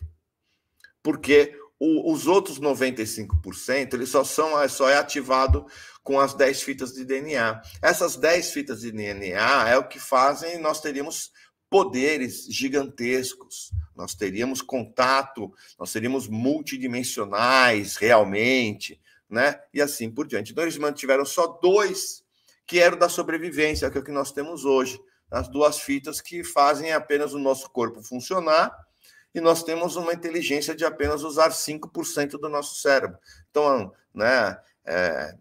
Porque o, os outros 95%, ele só, são, é, só é ativado com as 10 fitas de DNA. Essas 10 fitas de DNA é o que fazem nós teríamos poderes gigantescos. Nós teríamos contato, nós seríamos multidimensionais realmente, né? E assim por diante. Então eles mantiveram só dois que eram da sobrevivência, que é o que nós temos hoje. As duas fitas que fazem apenas o nosso corpo funcionar e nós temos uma inteligência de apenas usar 5% do nosso cérebro. Então, né, é,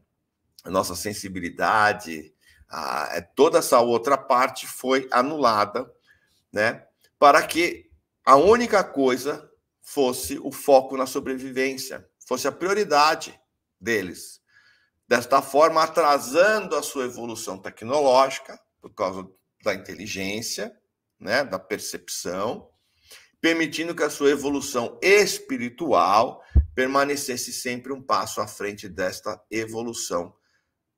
a nossa sensibilidade, a, é, toda essa outra parte foi anulada, né, para que a única coisa fosse o foco na sobrevivência, fosse a prioridade deles. Desta forma, atrasando a sua evolução tecnológica, por causa da inteligência, né, da percepção, permitindo que a sua evolução espiritual permanecesse sempre um passo à frente desta evolução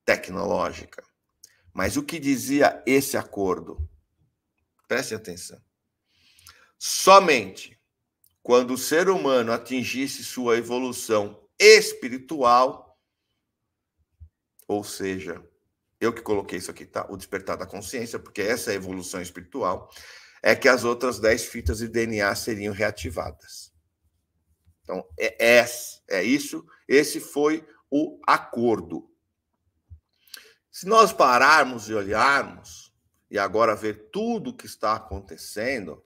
tecnológica. Mas o que dizia esse acordo? Preste atenção. Somente quando o ser humano atingisse sua evolução espiritual, ou seja, eu que coloquei isso aqui, tá? O despertar da consciência, porque essa é a evolução espiritual é que as outras 10 fitas de DNA seriam reativadas. Então, é, é, é isso. Esse foi o acordo. Se nós pararmos e olharmos, e agora ver tudo o que está acontecendo,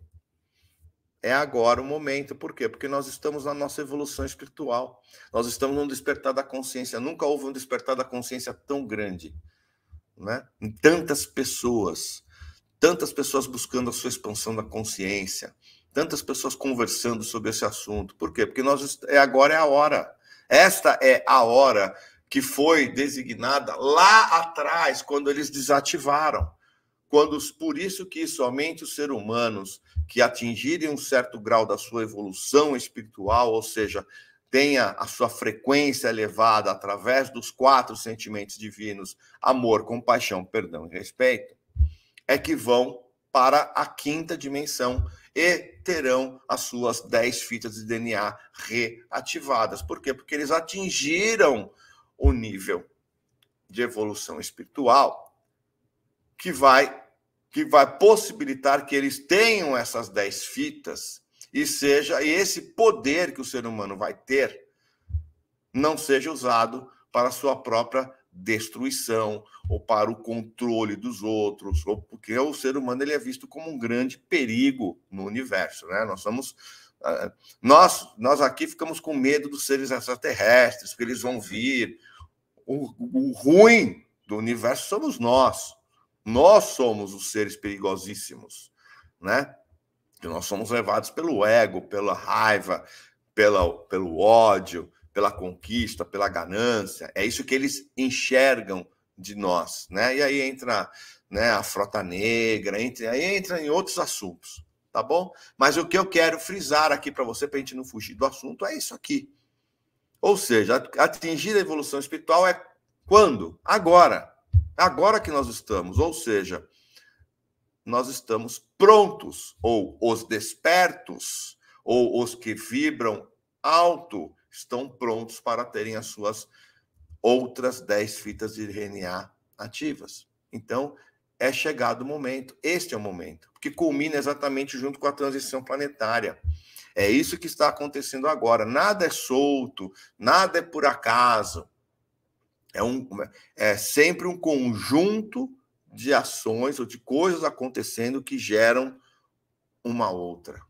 é agora o momento. Por quê? Porque nós estamos na nossa evolução espiritual. Nós estamos num despertar da consciência. Nunca houve um despertar da consciência tão grande. Né? Em tantas pessoas tantas pessoas buscando a sua expansão da consciência, tantas pessoas conversando sobre esse assunto. Por quê? Porque nós é agora é a hora. Esta é a hora que foi designada lá atrás, quando eles desativaram. Quando por isso que somente os seres humanos que atingirem um certo grau da sua evolução espiritual, ou seja, tenha a sua frequência elevada através dos quatro sentimentos divinos, amor, compaixão, perdão e respeito, é que vão para a quinta dimensão e terão as suas 10 fitas de DNA reativadas. Por quê? Porque eles atingiram o nível de evolução espiritual que vai que vai possibilitar que eles tenham essas 10 fitas e seja esse poder que o ser humano vai ter não seja usado para sua própria destruição ou para o controle dos outros, ou porque o ser humano ele é visto como um grande perigo no universo, né? Nós somos ah, nós nós aqui ficamos com medo dos seres extraterrestres, que eles vão vir. O, o ruim do universo somos nós. Nós somos os seres perigosíssimos, né? E nós somos levados pelo ego, pela raiva, pela, pelo ódio, pela conquista, pela ganância. É isso que eles enxergam de nós, né? E aí entra, né, a frota negra, entra, aí entra em outros assuntos, tá bom? Mas o que eu quero frisar aqui para você, para a gente não fugir do assunto, é isso aqui. Ou seja, atingir a evolução espiritual é quando? Agora. Agora que nós estamos, ou seja, nós estamos prontos, ou os despertos, ou os que vibram alto estão prontos para terem as suas outras 10 fitas de RNA ativas. Então, é chegado o momento, este é o momento, que culmina exatamente junto com a transição planetária. É isso que está acontecendo agora. Nada é solto, nada é por acaso. É, um, é sempre um conjunto de ações ou de coisas acontecendo que geram uma outra.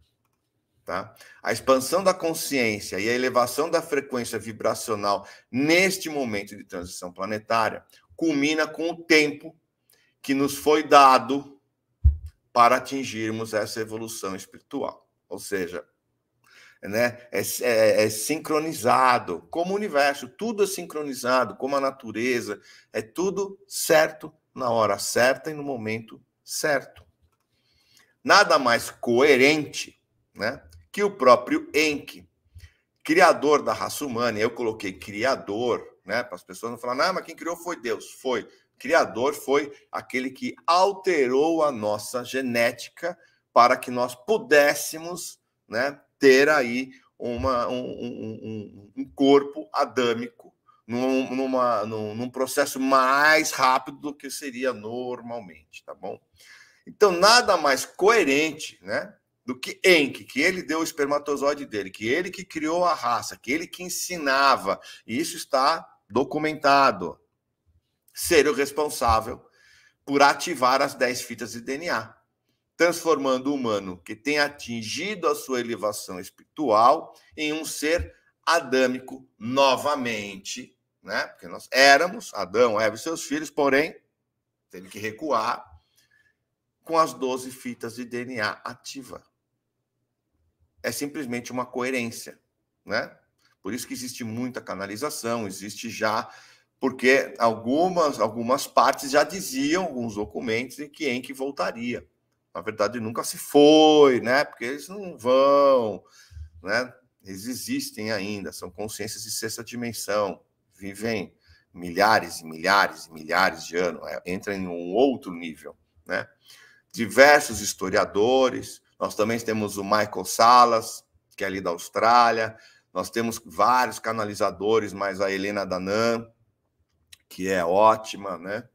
Tá? A expansão da consciência e a elevação da frequência vibracional neste momento de transição planetária culmina com o tempo que nos foi dado para atingirmos essa evolução espiritual. Ou seja, né, é, é, é sincronizado, como o universo, tudo é sincronizado, como a natureza, é tudo certo na hora certa e no momento certo. Nada mais coerente, né? que o próprio Enki, criador da raça humana, eu coloquei criador, né, para as pessoas não falarem, ah, mas quem criou foi Deus. Foi. Criador foi aquele que alterou a nossa genética para que nós pudéssemos né, ter aí uma, um, um, um, corpo adâmico num, numa, num, num, processo mais rápido do que seria normalmente, tá bom? Então, nada mais coerente né, do que Enk, que ele deu o espermatozoide dele, que ele que criou a raça, que ele que ensinava, e isso está documentado. Ser o responsável por ativar as 10 fitas de DNA, transformando o humano que tem atingido a sua elevação espiritual em um ser adâmico novamente, né? Porque nós éramos Adão, Eva e seus filhos, porém teve que recuar com as 12 fitas de DNA ativa é simplesmente uma coerência, né? Por isso que existe muita canalização, existe já, porque algumas, algumas partes já diziam, alguns documentos, em que em que voltaria. Na verdade, nunca se foi, né? Porque eles não vão, né? Eles existem ainda, são consciências de sexta dimensão, vivem milhares e milhares e milhares de anos, é, entram em um outro nível, né? Diversos historiadores, nós também temos o Michael Salas, que é ali da Austrália. Nós temos vários canalizadores, mas a Helena Danan, que é ótima, né?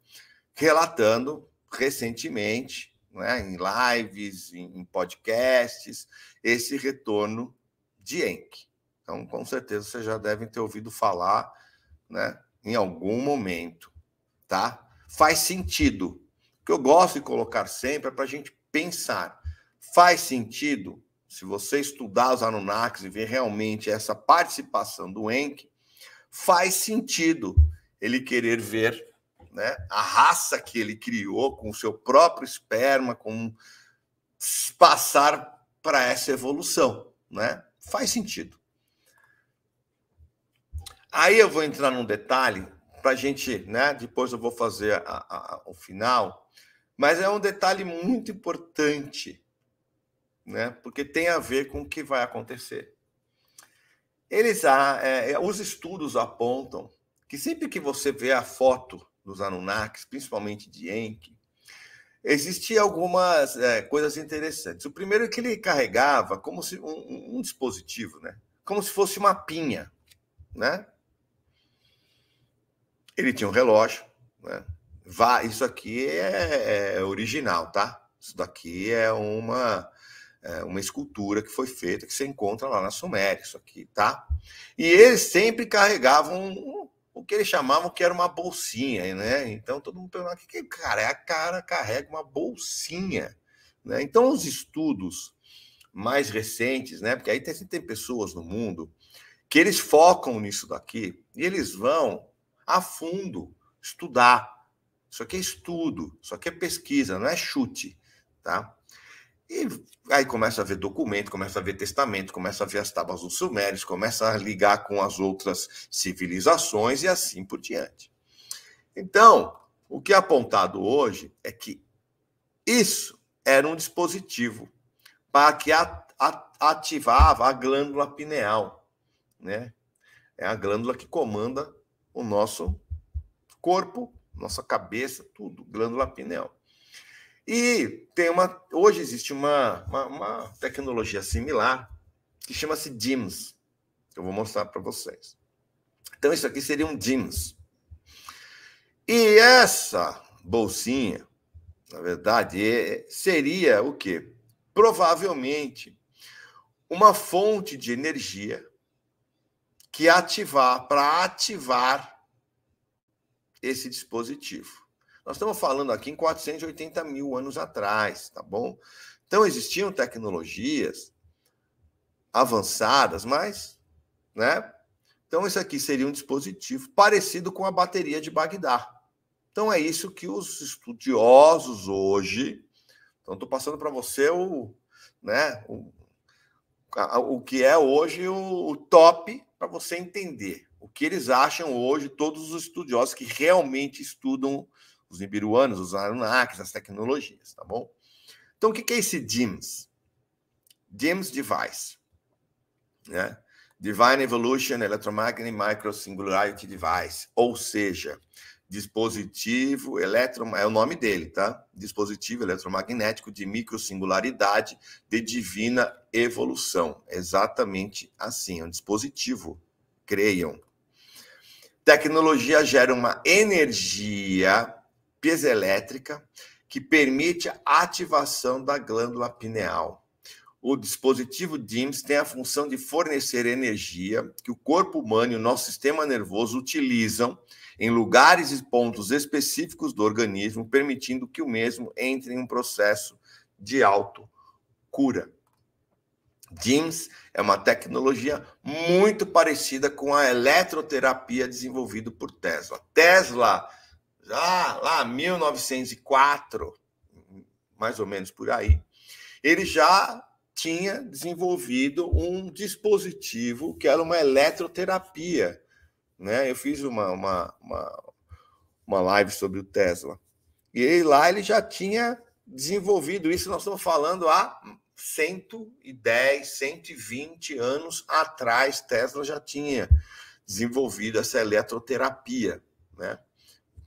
Relatando recentemente, né, em lives, em podcasts, esse retorno de Enki. Então, com certeza, vocês já devem ter ouvido falar, né? Em algum momento, tá? Faz sentido. O que eu gosto de colocar sempre é para a gente pensar Faz sentido, se você estudar os Anunnakis e ver realmente essa participação do Enki, faz sentido ele querer ver né, a raça que ele criou com o seu próprio esperma, com passar para essa evolução, né? Faz sentido. Aí eu vou entrar num detalhe para a gente, né? Depois eu vou fazer a, a, a, o final, mas é um detalhe muito importante né? porque tem a ver com o que vai acontecer. Eles, é, é, os estudos apontam que sempre que você vê a foto dos Anunnakis, principalmente de Enki, existia algumas é, coisas interessantes. O primeiro é que ele carregava como se um, um dispositivo, né? Como se fosse uma pinha, né? Ele tinha um relógio, né? Vá, isso aqui é, é original, tá? Isso daqui é uma é, uma escultura que foi feita, que você encontra lá na Suméria, isso aqui, tá? E eles sempre carregavam o que eles chamavam que era uma bolsinha, né? Então todo mundo perguntava, que, que cara, é a cara carrega uma bolsinha, né? Então os estudos mais recentes, né? Porque aí tem, tem pessoas no mundo que eles focam nisso daqui e eles vão a fundo estudar. Isso aqui é estudo, isso aqui é pesquisa, não é chute, tá? E aí começa a ver documento, começa a ver testamento, começa a ver as tábuas dos sumérios, começa a ligar com as outras civilizações e assim por diante. Então, o que é apontado hoje é que isso era um dispositivo para que ativava a glândula pineal, né? É a glândula que comanda o nosso corpo, nossa cabeça, tudo, glândula pineal. E tem uma, hoje existe uma, uma, uma tecnologia similar que chama-se DIMS. Eu vou mostrar para vocês. Então, isso aqui seria um DIMS. E essa bolsinha, na verdade, é, seria o quê? Provavelmente uma fonte de energia que ativar para ativar esse dispositivo. Nós estamos falando aqui em 480 mil anos atrás, tá bom? Então existiam tecnologias avançadas, mas, né? Então isso aqui seria um dispositivo parecido com a bateria de Bagdá. Então é isso que os estudiosos hoje. Então estou passando para você o, né? O, o que é hoje o, o top para você entender o que eles acham hoje todos os estudiosos que realmente estudam os ibiruanos usaram NACs, as tecnologias, tá bom? Então, o que é esse DIMS? DIMS Device, né? Divine Evolution Electromagnetic Micro Singularity Device, ou seja, dispositivo eletro é o nome dele, tá? Dispositivo eletromagnético de microsingularidade de divina evolução. Exatamente assim, é um dispositivo, creiam. Tecnologia gera uma energia piezoelétrica que permite a ativação da glândula pineal. O dispositivo DIMS tem a função de fornecer energia que o corpo humano e o nosso sistema nervoso utilizam em lugares e pontos específicos do organismo, permitindo que o mesmo entre em um processo de autocura. DIMS é uma tecnologia muito parecida com a eletroterapia desenvolvida por Tesla. Tesla já lá 1904, mais ou menos por aí, ele já tinha desenvolvido um dispositivo que era uma eletroterapia. Né? Eu fiz uma, uma, uma, uma live sobre o Tesla. E lá ele já tinha desenvolvido isso, nós estamos falando há 110, 120 anos atrás, Tesla já tinha desenvolvido essa eletroterapia. Né?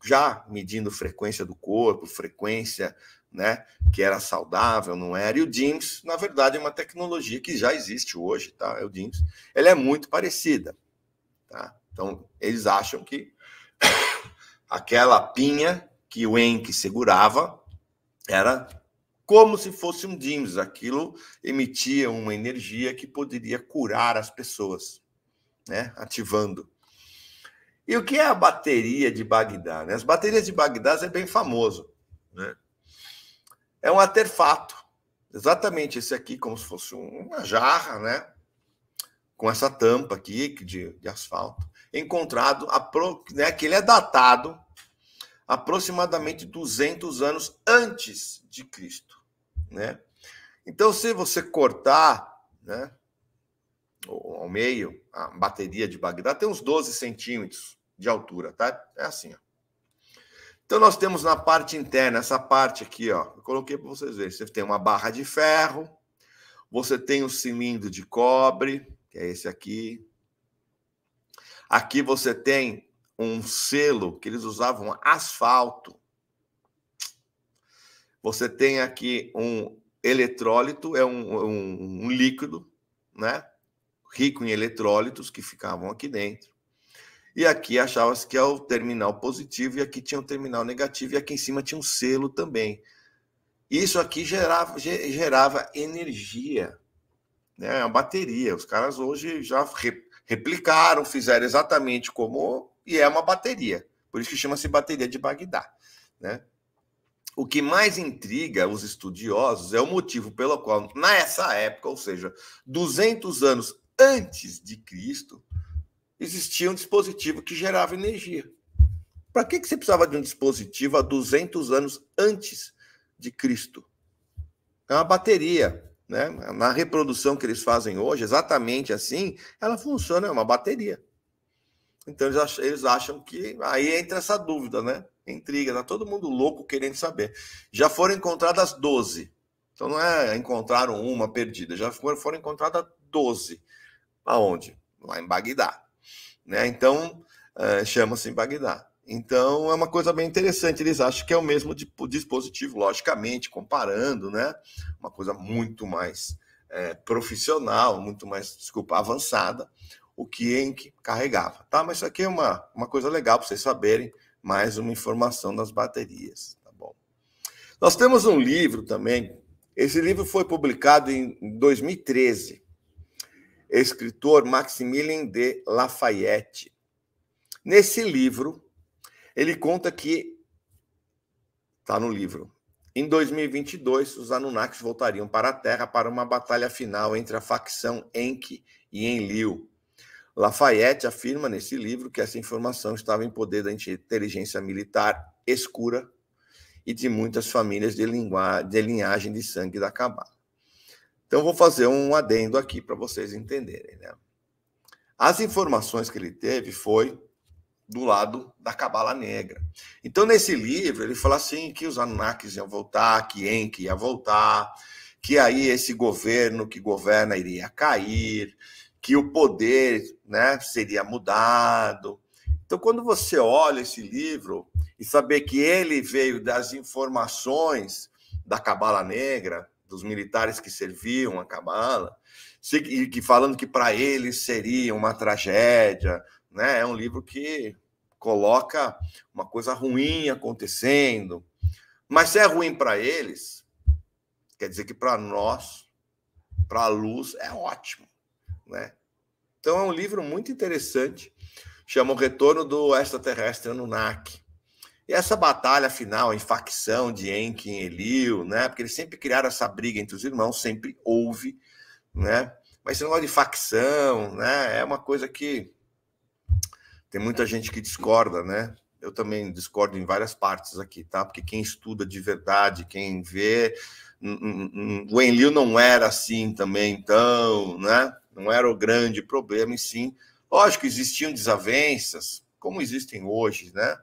já medindo frequência do corpo, frequência né, que era saudável, não era. E o DIMS, na verdade, é uma tecnologia que já existe hoje, tá? É o DIMS. Ela é muito parecida, tá? Então, eles acham que aquela pinha que o Enk segurava era como se fosse um DIMS. Aquilo emitia uma energia que poderia curar as pessoas, né? Ativando. E o que é a bateria de Bagdá? Né? As baterias de Bagdá é bem famoso. Né? É um artefato, exatamente esse aqui, como se fosse uma jarra, né? com essa tampa aqui de, de asfalto, encontrado, pro, né, que ele é datado aproximadamente 200 anos antes de Cristo. Né? Então, se você cortar, né, ao meio, a bateria de Bagdá tem uns 12 centímetros de altura, tá? É assim, ó. Então nós temos na parte interna, essa parte aqui, ó, eu coloquei para vocês verem. Você tem uma barra de ferro, você tem o um cilindro de cobre, que é esse aqui. Aqui você tem um selo que eles usavam asfalto. Você tem aqui um eletrólito, é um, um, um líquido, né? rico em eletrólitos que ficavam aqui dentro. E aqui achava-se que é o terminal positivo, e aqui tinha o terminal negativo, e aqui em cima tinha um selo também. Isso aqui gerava, gerava energia. Né? É uma bateria. Os caras hoje já replicaram, fizeram exatamente como. E é uma bateria. Por isso que chama-se bateria de Bagdá. Né? O que mais intriga os estudiosos é o motivo pelo qual, nessa época, ou seja, 200 anos antes de Cristo, existia um dispositivo que gerava energia. Para que, que você precisava de um dispositivo há 200 anos antes de Cristo? É uma bateria. Né? Na reprodução que eles fazem hoje, exatamente assim, ela funciona, é uma bateria. Então eles acham, eles acham que. Aí entra essa dúvida, né? Intriga, tá todo mundo louco querendo saber. Já foram encontradas 12. Então não é encontraram uma perdida, já foram, foram encontradas 12. Aonde? Lá em Bagdá. Né? Então, uh, chama-se Bagdá. Então, é uma coisa bem interessante. Eles acham que é o mesmo dispositivo, logicamente, comparando, né? Uma coisa muito mais é, profissional, muito mais, desculpa, avançada, o que Enk carregava, tá? Mas isso aqui é uma, uma coisa legal para vocês saberem mais uma informação das baterias, tá bom? Nós temos um livro também. Esse livro foi publicado em 2013 escritor Maximilien de Lafayette. Nesse livro, ele conta que está no livro. Em 2022, os Anunnakis voltariam para a Terra para uma batalha final entre a facção Enki e Enlil. Lafayette afirma nesse livro que essa informação estava em poder da inteligência militar escura e de muitas famílias de, de linhagem de sangue da Cabala. Então, vou fazer um adendo aqui para vocês entenderem. Né? As informações que ele teve foi do lado da Cabala Negra. Então, nesse livro, ele fala assim que os Anunnakis iam voltar, que Enki ia voltar, que aí esse governo que governa iria cair, que o poder né, seria mudado. Então, quando você olha esse livro e saber que ele veio das informações da Cabala Negra, dos militares que serviam a Cabala, e que falando que para eles seria uma tragédia, né? É um livro que coloca uma coisa ruim acontecendo. Mas se é ruim para eles, quer dizer que para nós, para a luz, é ótimo, né? Então é um livro muito interessante, chama O Retorno do Extraterrestre no NAC. E essa batalha final em facção de Enki e Eliu, né? Porque eles sempre criaram essa briga entre os irmãos, sempre houve, né? Mas esse negócio de facção, né? É uma coisa que tem muita gente que discorda, né? Eu também discordo em várias partes aqui, tá? Porque quem estuda de verdade, quem vê, o Enlil não era assim também, então, né? Não era o grande problema, e sim, lógico, existiam desavenças, como existem hoje, né?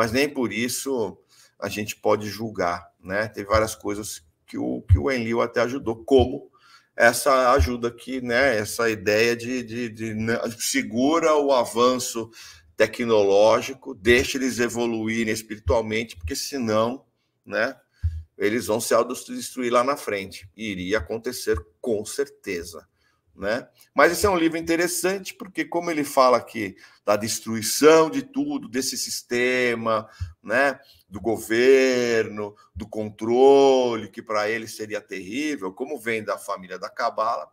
mas nem por isso a gente pode julgar, né? Tem várias coisas que o, que o Enlil até ajudou, como essa ajuda aqui, né? Essa ideia de, de, de, segura o avanço tecnológico, deixe eles evoluírem espiritualmente, porque senão, né? Eles vão se autodestruir lá na frente. iria acontecer com certeza. Né? Mas esse é um livro interessante porque, como ele fala aqui da destruição de tudo, desse sistema, né? do governo, do controle, que para ele seria terrível, como vem da família da Cabala,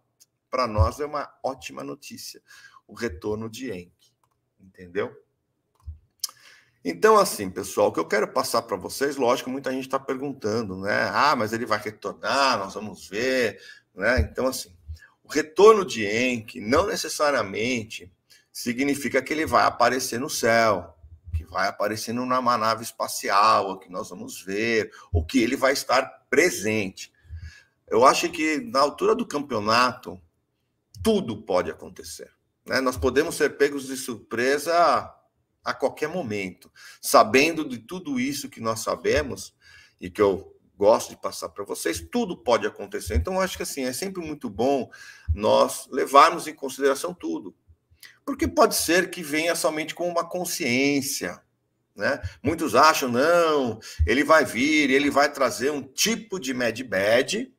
para nós é uma ótima notícia o retorno de Enki, entendeu? Então, assim, pessoal, o que eu quero passar para vocês, lógico, muita gente está perguntando, né? Ah, mas ele vai retornar, nós vamos ver, né? Então, assim, o retorno de Enki não necessariamente significa que ele vai aparecer no céu, que vai aparecer numa nave espacial, ou que nós vamos ver, ou que ele vai estar presente. Eu acho que na altura do campeonato, tudo pode acontecer. Né? Nós podemos ser pegos de surpresa a qualquer momento. Sabendo de tudo isso que nós sabemos, e que eu gosto de passar para vocês, tudo pode acontecer. Então, acho que assim, é sempre muito bom nós levarmos em consideração tudo. Porque pode ser que venha somente com uma consciência. Né? Muitos acham, não, ele vai vir, ele vai trazer um tipo de Mad Bad,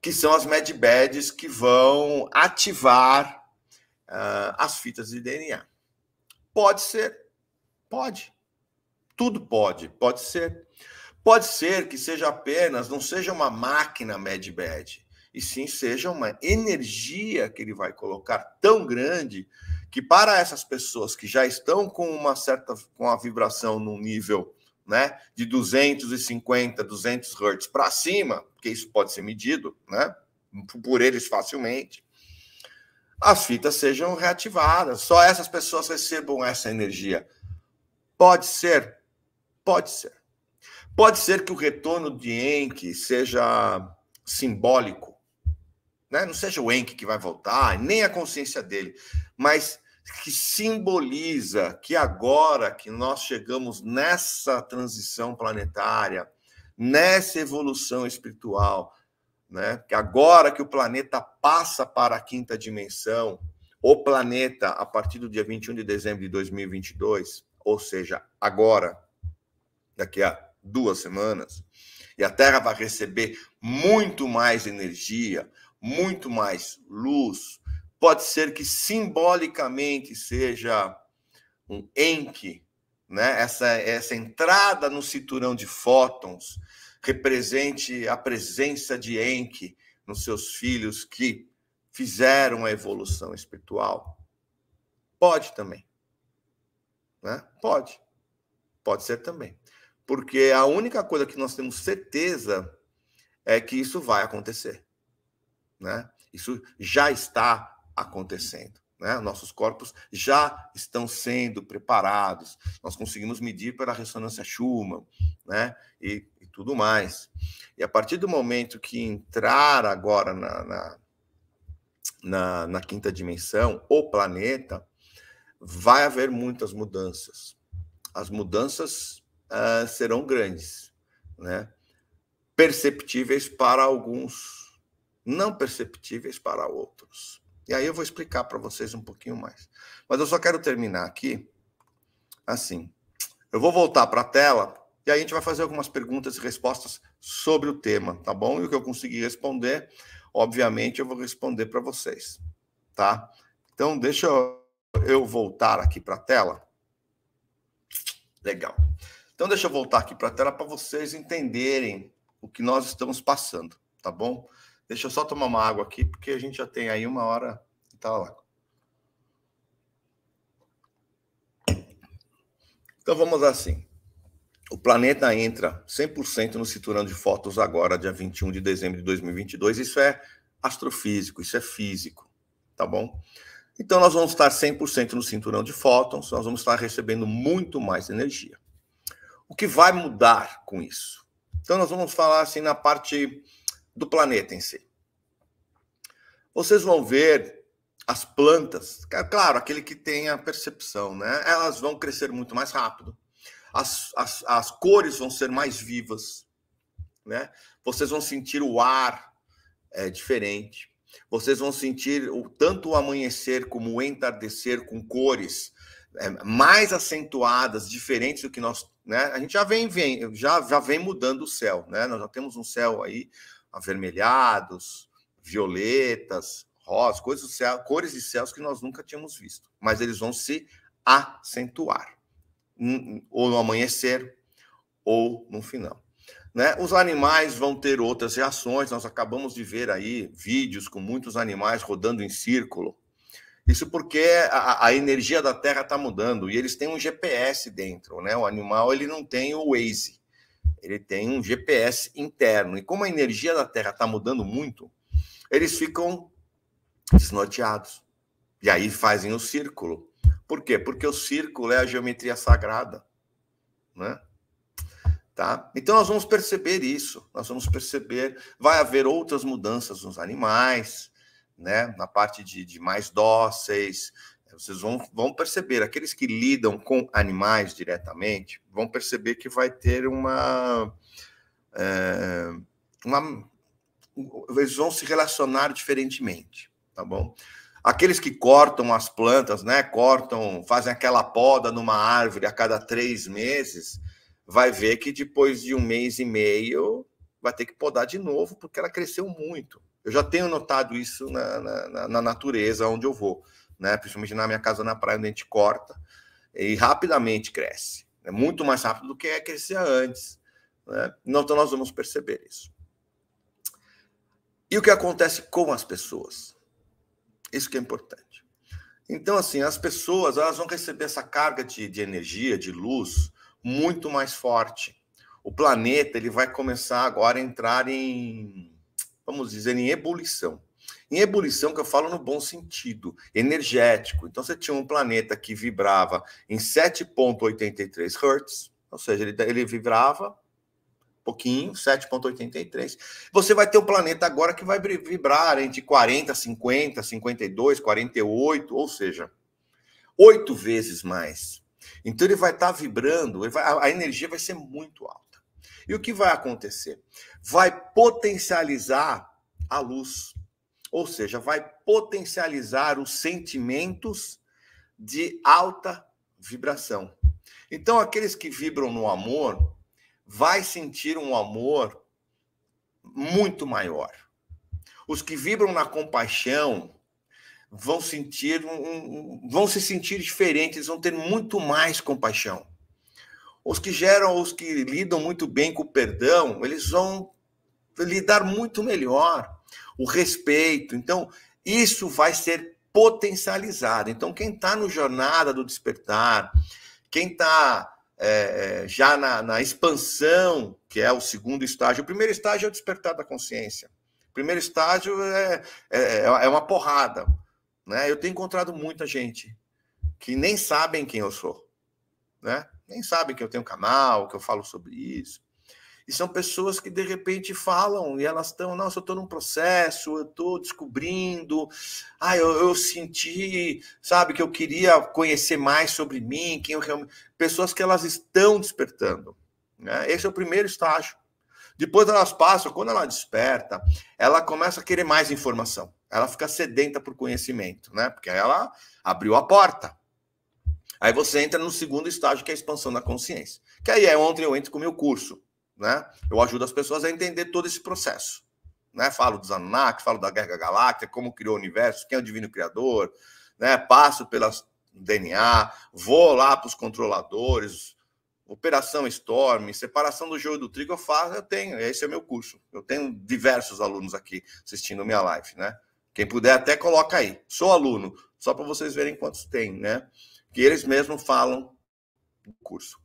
que são as Mad Bads que vão ativar uh, as fitas de DNA. Pode ser, pode. Tudo pode, pode ser. Pode ser que seja apenas, não seja uma máquina MedBed, e sim seja uma energia que ele vai colocar tão grande que para essas pessoas que já estão com uma certa com a vibração num nível né, de 250, 200 Hz para cima, porque isso pode ser medido né, por eles facilmente, as fitas sejam reativadas, só essas pessoas recebam essa energia. Pode ser, pode ser. Pode ser que o retorno de Enk seja simbólico, né? não seja o Enk que vai voltar, nem a consciência dele, mas que simboliza que agora que nós chegamos nessa transição planetária, nessa evolução espiritual, né? que agora que o planeta passa para a quinta dimensão, o planeta, a partir do dia 21 de dezembro de 2022, ou seja, agora, daqui a duas semanas, e a Terra vai receber muito mais energia, muito mais luz. Pode ser que simbolicamente seja um enque, né? essa, essa entrada no cinturão de fótons represente a presença de enque nos seus filhos que fizeram a evolução espiritual. Pode também. Né? Pode. Pode ser também porque a única coisa que nós temos certeza é que isso vai acontecer, né? Isso já está acontecendo, né? Nossos corpos já estão sendo preparados. Nós conseguimos medir pela ressonância Schumann, né? E, e tudo mais. E a partir do momento que entrar agora na, na, na, na quinta dimensão, o planeta, vai haver muitas mudanças. As mudanças uh, serão grandes, né? perceptíveis para alguns, não perceptíveis para outros. E aí eu vou explicar para vocês um pouquinho mais. Mas eu só quero terminar aqui assim. Eu vou voltar para a tela e aí a gente vai fazer algumas perguntas e respostas sobre o tema, tá bom? E o que eu conseguir responder, obviamente, eu vou responder para vocês, tá? Então, deixa eu voltar aqui para a tela. Legal. Então, deixa eu voltar aqui para a tela para vocês entenderem o que nós estamos passando, tá bom? Deixa eu só tomar uma água aqui, porque a gente já tem aí uma hora e tá lá. Então, vamos assim. O planeta entra 100% no cinturão de fotos agora, dia 21 de dezembro de 2022. Isso é astrofísico, isso é físico, tá bom? Então, nós vamos estar 100% no cinturão de fótons, nós vamos estar recebendo muito mais energia o que vai mudar com isso? Então, nós vamos falar assim na parte do planeta em si. Vocês vão ver as plantas, é claro, aquele que tem a percepção, né? Elas vão crescer muito mais rápido. As, as, as cores vão ser mais vivas, né? Vocês vão sentir o ar é, diferente. Vocês vão sentir o, tanto o amanhecer como o entardecer com cores é, mais acentuadas, diferentes do que nós né? A gente já vem, vem já, já vem mudando o céu, né? Nós já temos um céu aí avermelhados, violetas, rosas, coisas do céu, cores de céus que nós nunca tínhamos visto, mas eles vão se acentuar ou no amanhecer ou no final. Né? Os animais vão ter outras reações. Nós acabamos de ver aí vídeos com muitos animais rodando em círculo, isso porque a, a energia da Terra está mudando e eles têm um GPS dentro, né? O animal ele não tem o Waze, ele tem um GPS interno. E como a energia da Terra está mudando muito, eles ficam desnorteados. E aí fazem o círculo. Por quê? Porque o círculo é a geometria sagrada, né? Tá? Então nós vamos perceber isso, nós vamos perceber, vai haver outras mudanças nos animais, né? na parte de, de mais dóceis. Eh, vocês vão, vão perceber, aqueles que lidam com animais diretamente vão perceber que vai ter uma. É, uma eles vão se relacionar diferentemente, tá bom? Aqueles que cortam as plantas, né? Cortam, fazem aquela poda numa árvore a cada três meses, vai ver que depois de um mês e meio vai ter que podar de novo, porque ela cresceu muito. Eu já tenho notado isso na, na, na natureza onde eu vou, né? principalmente na minha casa na praia, onde a gente corta e rapidamente cresce. É muito mais rápido do que é crescia antes. Né? Então nós vamos perceber isso. E o que acontece com as pessoas? Isso que é importante. Então, assim, as pessoas elas vão receber essa carga de, de energia, de luz, muito mais forte o planeta ele vai começar agora a entrar em, vamos dizer, em ebulição. Em ebulição, que eu falo no bom sentido, energético. Então, você tinha um planeta que vibrava em 7,83 hertz, ou seja, ele, tá, ele vibrava pouquinho, 7,83. Você vai ter um planeta agora que vai vibrar entre 40, 50, 52, 48, ou seja, oito vezes mais. Então ele vai estar tá vibrando, vai, a energia vai ser muito alta. E o que vai acontecer? Vai potencializar a luz, ou seja, vai potencializar os sentimentos de alta vibração. Então, aqueles que vibram no amor vai sentir um amor muito maior. Os que vibram na compaixão vão sentir um, um, vão se sentir diferentes, vão ter muito mais compaixão os que geram, os que lidam muito bem com o perdão, eles vão lidar muito melhor. O respeito. Então, isso vai ser potencializado. Então, quem está no jornada do despertar, quem está é, é, já na, na, expansão, que é o segundo estágio, o primeiro estágio é o despertar da consciência. O primeiro estágio é, é, é uma porrada. Né? Eu tenho encontrado muita gente que nem sabem quem eu sou. Né? nem sabem que eu tenho canal, que eu falo sobre isso. E são pessoas que de repente falam e elas estão, nossa, eu estou num processo, eu estou descobrindo, ah, eu, eu, senti, sabe, que eu queria conhecer mais sobre mim, quem eu realmente. Pessoas que elas estão despertando. Né? Esse é o primeiro estágio. Depois elas passam, quando ela desperta, ela começa a querer mais informação. Ela fica sedenta por conhecimento, né? Porque ela abriu a porta. Aí você entra no segundo estágio, que é a expansão da consciência. Que aí é onde eu entro com o meu curso. Né? Eu ajudo as pessoas a entender todo esse processo. Né? Falo dos Anunnaki, falo da Guerra Galáctica, como criou o universo, quem é o divino criador, né? passo pelas DNA, vou lá para os controladores, Operação Storm, separação do joio do trigo, eu faço, eu tenho, esse é o meu curso. Eu tenho diversos alunos aqui assistindo minha live, né? Quem puder até coloca aí. Sou aluno, só para vocês verem quantos tem, né? que eles mesmos falam no curso.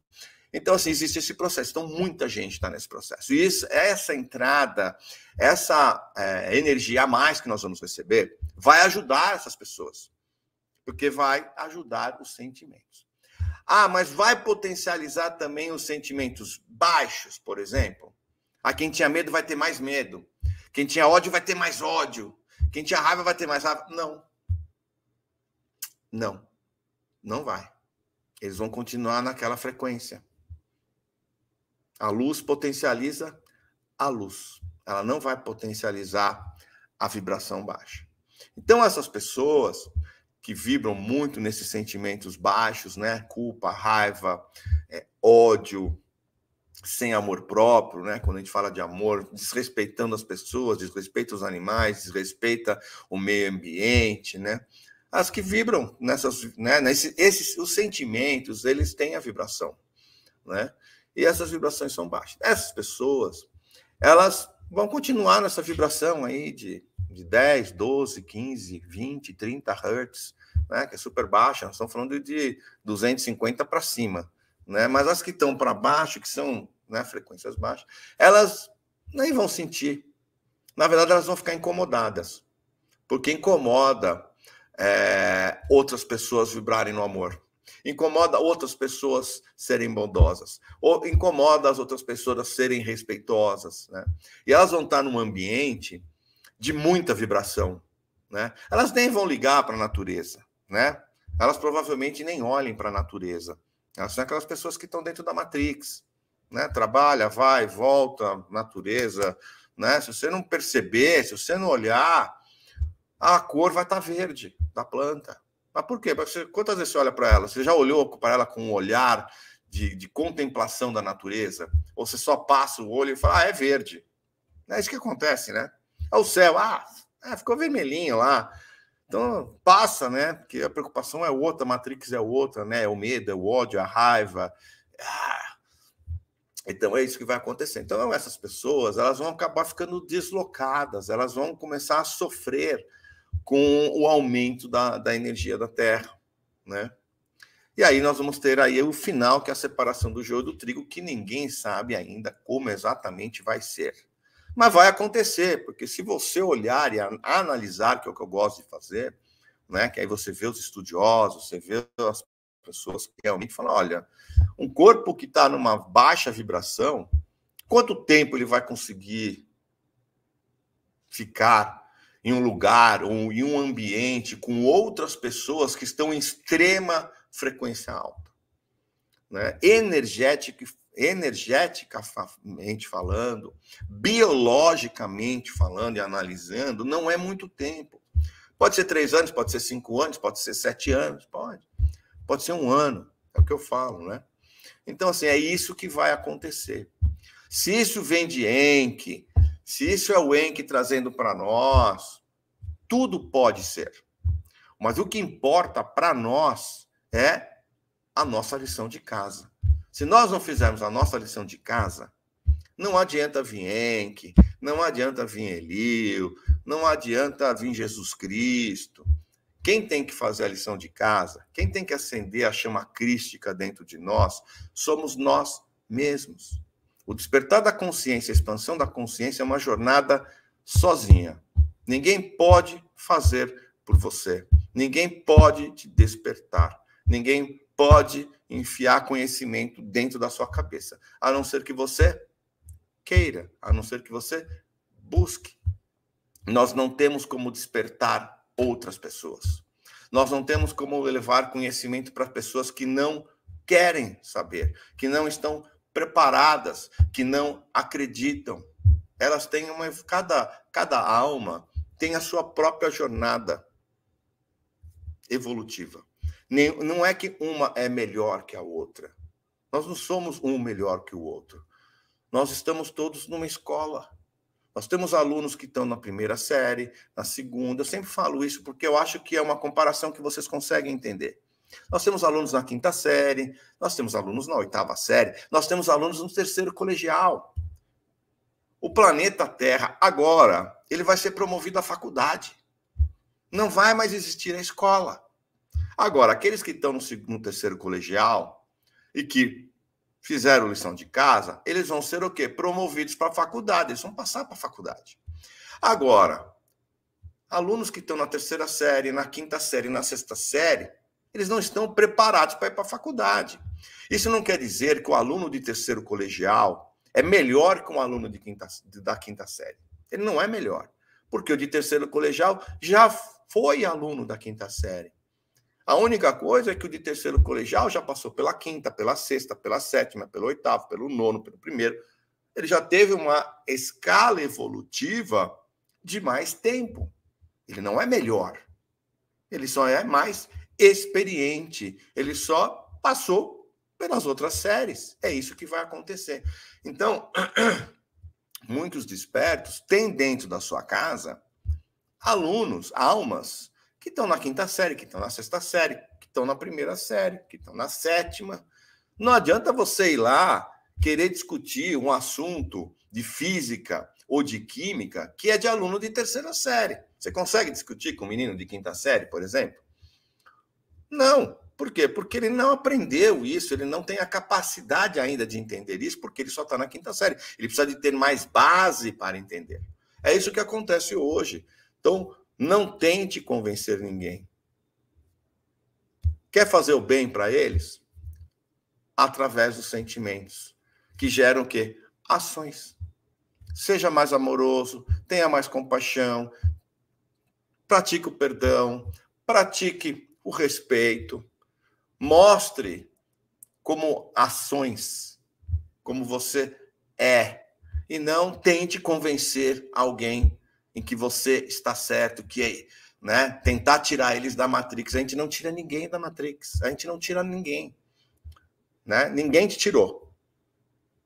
Então, assim, existe esse processo. Então, muita gente está nesse processo. E isso, essa entrada, essa é, energia a mais que nós vamos receber, vai ajudar essas pessoas. Porque vai ajudar os sentimentos. Ah, mas vai potencializar também os sentimentos baixos, por exemplo? Ah, quem tinha medo vai ter mais medo. Quem tinha ódio vai ter mais ódio. Quem tinha raiva vai ter mais raiva. Não. Não. Não vai. Eles vão continuar naquela frequência. A luz potencializa a luz. Ela não vai potencializar a vibração baixa. Então, essas pessoas que vibram muito nesses sentimentos baixos, né? Culpa, raiva, é, ódio, sem amor próprio, né? Quando a gente fala de amor, desrespeitando as pessoas, desrespeita os animais, desrespeita o meio ambiente, né? as que vibram nessas, né, nesses, esses, os sentimentos, eles têm a vibração, né? E essas vibrações são baixas. Essas pessoas, elas vão continuar nessa vibração aí de, de 10, 12, 15, 20, 30 hertz, né? Que é super baixa, nós estamos falando de 250 para cima, né? Mas as que estão para baixo, que são né, frequências baixas, elas nem vão sentir. Na verdade, elas vão ficar incomodadas, porque incomoda é, outras pessoas vibrarem no amor. Incomoda outras pessoas serem bondosas. Ou incomoda as outras pessoas serem respeitosas. Né? E elas vão estar num ambiente de muita vibração. Né? Elas nem vão ligar para a natureza. Né? Elas provavelmente nem olhem para a natureza. Elas são aquelas pessoas que estão dentro da Matrix. Né? Trabalha, vai, volta, natureza. Né? Se você não perceber, se você não olhar, a cor vai estar tá verde da planta. Mas por quê? Você, quantas vezes você olha para ela? Você já olhou para ela com um olhar de, de, contemplação da natureza? Ou você só passa o olho e fala, ah, é verde? É isso que acontece, né? É o céu, ah, é, ficou vermelhinho lá. Então, passa, né? Porque a preocupação é outra, a Matrix é outra, né? É o medo, é o ódio, é a raiva. Ah. Então, é isso que vai acontecer. Então, essas pessoas, elas vão acabar ficando deslocadas, elas vão começar a sofrer com o aumento da, da energia da terra, né? E aí nós vamos ter aí o final, que é a separação do joio do trigo, que ninguém sabe ainda como exatamente vai ser. Mas vai acontecer, porque se você olhar e analisar, que é o que eu gosto de fazer, né, que aí você vê os estudiosos, você vê as pessoas que realmente falam, olha, um corpo que está numa baixa vibração, quanto tempo ele vai conseguir ficar em um lugar ou em um ambiente com outras pessoas que estão em extrema frequência alta. Né? Energetica, energeticamente falando, biologicamente falando e analisando, não é muito tempo. Pode ser três anos, pode ser cinco anos, pode ser sete anos, pode. Pode ser um ano, é o que eu falo, né? Então, assim, é isso que vai acontecer. Se isso vem de Enki, se isso é o Enke trazendo para nós, tudo pode ser. Mas o que importa para nós é a nossa lição de casa. Se nós não fizermos a nossa lição de casa, não adianta vir Enke, não adianta vir Elio, não adianta vir Jesus Cristo. Quem tem que fazer a lição de casa, quem tem que acender a chama crística dentro de nós, somos nós mesmos. O despertar da consciência, a expansão da consciência é uma jornada sozinha. Ninguém pode fazer por você. Ninguém pode te despertar. Ninguém pode enfiar conhecimento dentro da sua cabeça, a não ser que você queira, a não ser que você busque. Nós não temos como despertar outras pessoas. Nós não temos como levar conhecimento para pessoas que não querem saber, que não estão preparadas, que não acreditam. Elas têm uma cada cada alma tem a sua própria jornada evolutiva. Nem, não é que uma é melhor que a outra. Nós não somos um melhor que o outro. Nós estamos todos numa escola. Nós temos alunos que estão na primeira série, na segunda. Eu sempre falo isso porque eu acho que é uma comparação que vocês conseguem entender. Nós temos alunos na quinta série, nós temos alunos na oitava série, nós temos alunos no terceiro colegial. O planeta Terra, agora, ele vai ser promovido à faculdade. Não vai mais existir a escola. Agora, aqueles que estão no, no terceiro colegial e que fizeram lição de casa, eles vão ser o quê? Promovidos para a faculdade, eles vão passar para a faculdade. Agora, alunos que estão na terceira série, na quinta série, na sexta série, eles não estão preparados para ir para a faculdade. Isso não quer dizer que o aluno de terceiro colegial é melhor que um aluno de quinta, da quinta série. Ele não é melhor, porque o de terceiro colegial já foi aluno da quinta série. A única coisa é que o de terceiro colegial já passou pela quinta, pela sexta, pela sétima, pelo oitavo, pelo nono, pelo primeiro. Ele já teve uma escala evolutiva de mais tempo. Ele não é melhor. Ele só é mais experiente, ele só passou pelas outras séries. É isso que vai acontecer. Então, muitos despertos têm dentro da sua casa alunos, almas, que estão na quinta série, que estão na sexta série, que estão na primeira série, que estão na sétima. Não adianta você ir lá querer discutir um assunto de física ou de química que é de aluno de terceira série. Você consegue discutir com um menino de quinta série, por exemplo? Não. Por quê? Porque ele não aprendeu isso, ele não tem a capacidade ainda de entender isso, porque ele só está na quinta série. Ele precisa de ter mais base para entender. É isso que acontece hoje. Então, não tente convencer ninguém. Quer fazer o bem para eles? Através dos sentimentos, que geram o quê? Ações. Seja mais amoroso, tenha mais compaixão, pratique o perdão, pratique o respeito, mostre como ações, como você é, e não tente convencer alguém em que você está certo, que né, tentar tirar eles da Matrix. A gente não tira ninguém da Matrix, a gente não tira ninguém. Né? Ninguém te tirou.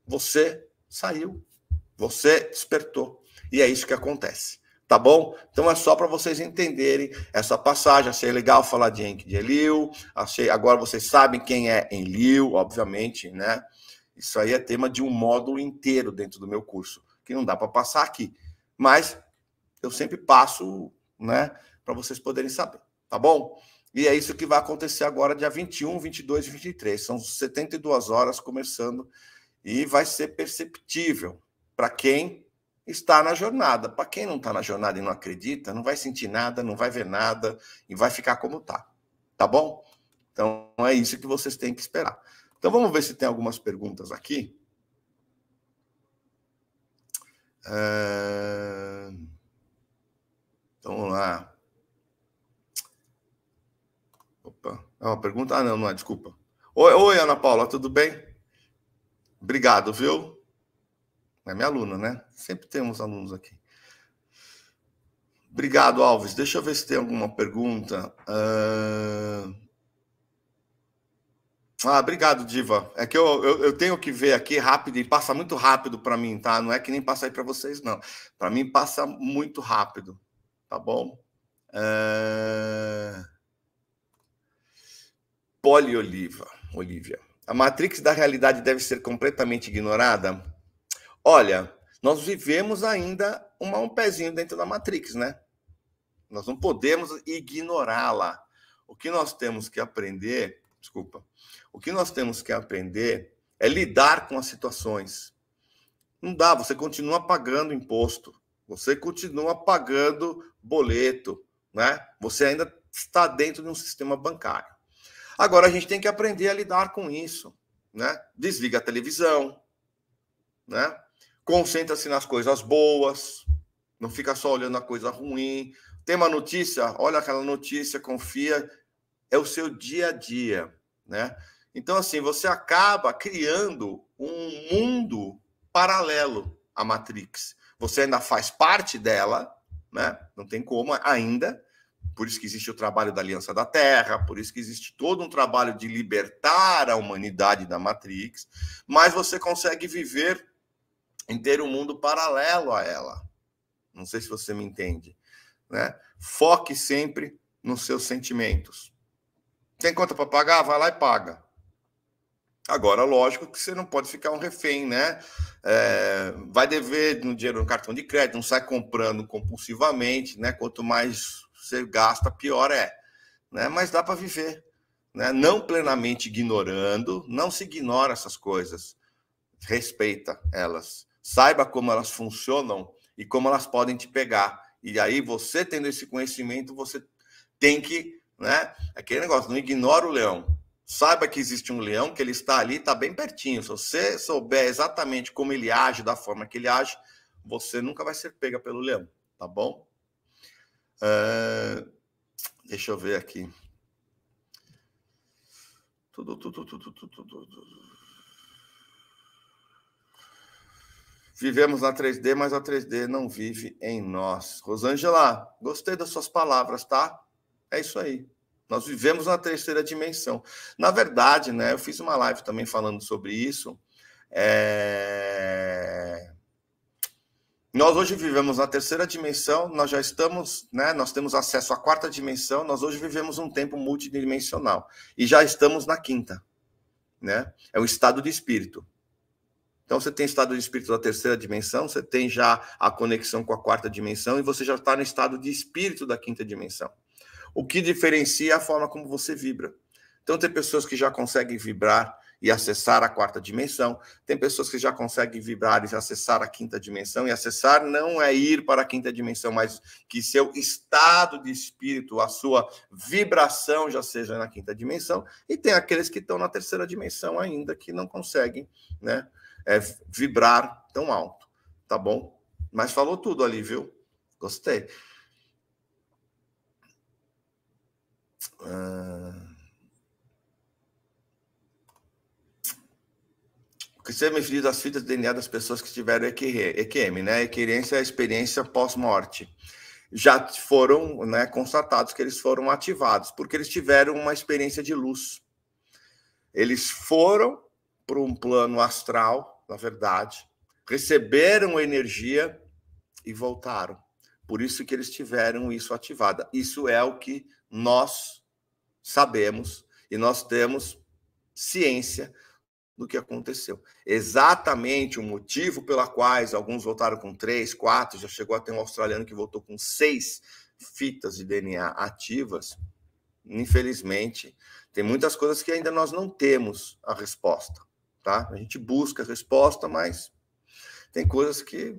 Você saiu, você despertou. E é isso que acontece. Tá bom? Então é só para vocês entenderem essa passagem. Achei legal falar de de Eliu. Achei, agora vocês sabem quem é Enlil, obviamente, né? Isso aí é tema de um módulo inteiro dentro do meu curso, que não dá para passar aqui. Mas eu sempre passo, né, para vocês poderem saber, tá bom? E é isso que vai acontecer agora, dia 21, 22 e 23. São 72 horas começando e vai ser perceptível para quem está na jornada. Para quem não está na jornada e não acredita, não vai sentir nada, não vai ver nada e vai ficar como está. Tá bom? Então é isso que vocês têm que esperar. Então vamos ver se tem algumas perguntas aqui. Ah, então, vamos lá. Opa, é uma pergunta? Ah, não, não é, desculpa. Oi, oi, Ana Paula, tudo bem? Obrigado, viu? É minha aluna, né? Sempre temos alunos aqui. Obrigado, Alves. Deixa eu ver se tem alguma pergunta. Uh... Ah, obrigado, Diva. É que eu, eu, eu, tenho que ver aqui rápido e passa muito rápido para mim, tá? Não é que nem passa aí para vocês, não. Para mim passa muito rápido, tá bom? Uh... Eh, Polioliva, Olivia. A matrix da realidade deve ser completamente ignorada? Olha, nós vivemos ainda uma, um pezinho dentro da Matrix, né? Nós não podemos ignorá-la. O que nós temos que aprender, desculpa, o que nós temos que aprender é lidar com as situações. Não dá, você continua pagando imposto, você continua pagando boleto, né? Você ainda está dentro de um sistema bancário. Agora a gente tem que aprender a lidar com isso, né? Desliga a televisão, né? Concentra-se nas coisas boas, não fica só olhando a coisa ruim. Tem uma notícia, olha aquela notícia, confia. É o seu dia a dia, né? Então, assim, você acaba criando um mundo paralelo à Matrix. Você ainda faz parte dela, né? Não tem como ainda. Por isso que existe o trabalho da Aliança da Terra, por isso que existe todo um trabalho de libertar a humanidade da Matrix, mas você consegue viver em ter um mundo paralelo a ela. Não sei se você me entende. Né? Foque sempre nos seus sentimentos. Tem conta para pagar? Vai lá e paga. Agora, lógico que você não pode ficar um refém, né? É, vai dever no dinheiro no cartão de crédito, não sai comprando compulsivamente, né? Quanto mais você gasta, pior é. Né? Mas dá para viver, né? Não plenamente ignorando, não se ignora essas coisas, respeita elas saiba como elas funcionam e como elas podem te pegar. E aí, você tendo esse conhecimento, você tem que, né? Aquele negócio, não ignora o leão. Saiba que existe um leão, que ele está ali, está bem pertinho. Se você souber exatamente como ele age, da forma que ele age, você nunca vai ser pega pelo leão, tá bom? Uh, deixa eu ver aqui. Tudo, tudo, tudo, tudo, tudo, tudo. Vivemos na 3D, mas a 3D não vive em nós. Rosângela, gostei das suas palavras, tá? É isso aí. Nós vivemos na terceira dimensão. Na verdade, né, eu fiz uma live também falando sobre isso. É... Nós hoje vivemos na terceira dimensão, nós já estamos, né, nós temos acesso à quarta dimensão, nós hoje vivemos um tempo multidimensional e já estamos na quinta, né? É o estado de espírito. Então você tem estado de espírito da terceira dimensão, você tem já a conexão com a quarta dimensão e você já está no estado de espírito da quinta dimensão. O que diferencia é a forma como você vibra. Então tem pessoas que já conseguem vibrar e acessar a quarta dimensão, tem pessoas que já conseguem vibrar e acessar a quinta dimensão, e acessar não é ir para a quinta dimensão, mas que seu estado de espírito, a sua vibração já seja na quinta dimensão, e tem aqueles que estão na terceira dimensão ainda que não conseguem, né? é, vibrar tão alto, tá bom? Mas falou tudo ali, viu? Gostei. Uh... O que você me referiu das fitas de DNA das pessoas que tiveram EQM, né? Equerência é experiência pós-morte. Já foram né, constatados que eles foram ativados, porque eles tiveram uma experiência de luz. Eles foram para um plano astral na verdade, receberam energia e voltaram. Por isso que eles tiveram isso ativada. Isso é o que nós sabemos e nós temos ciência do que aconteceu. Exatamente o motivo pela quais alguns voltaram com três, quatro, já chegou até um australiano que voltou com seis fitas de DNA ativas. Infelizmente, tem muitas coisas que ainda nós não temos a resposta tá? A gente busca a resposta, mas tem coisas que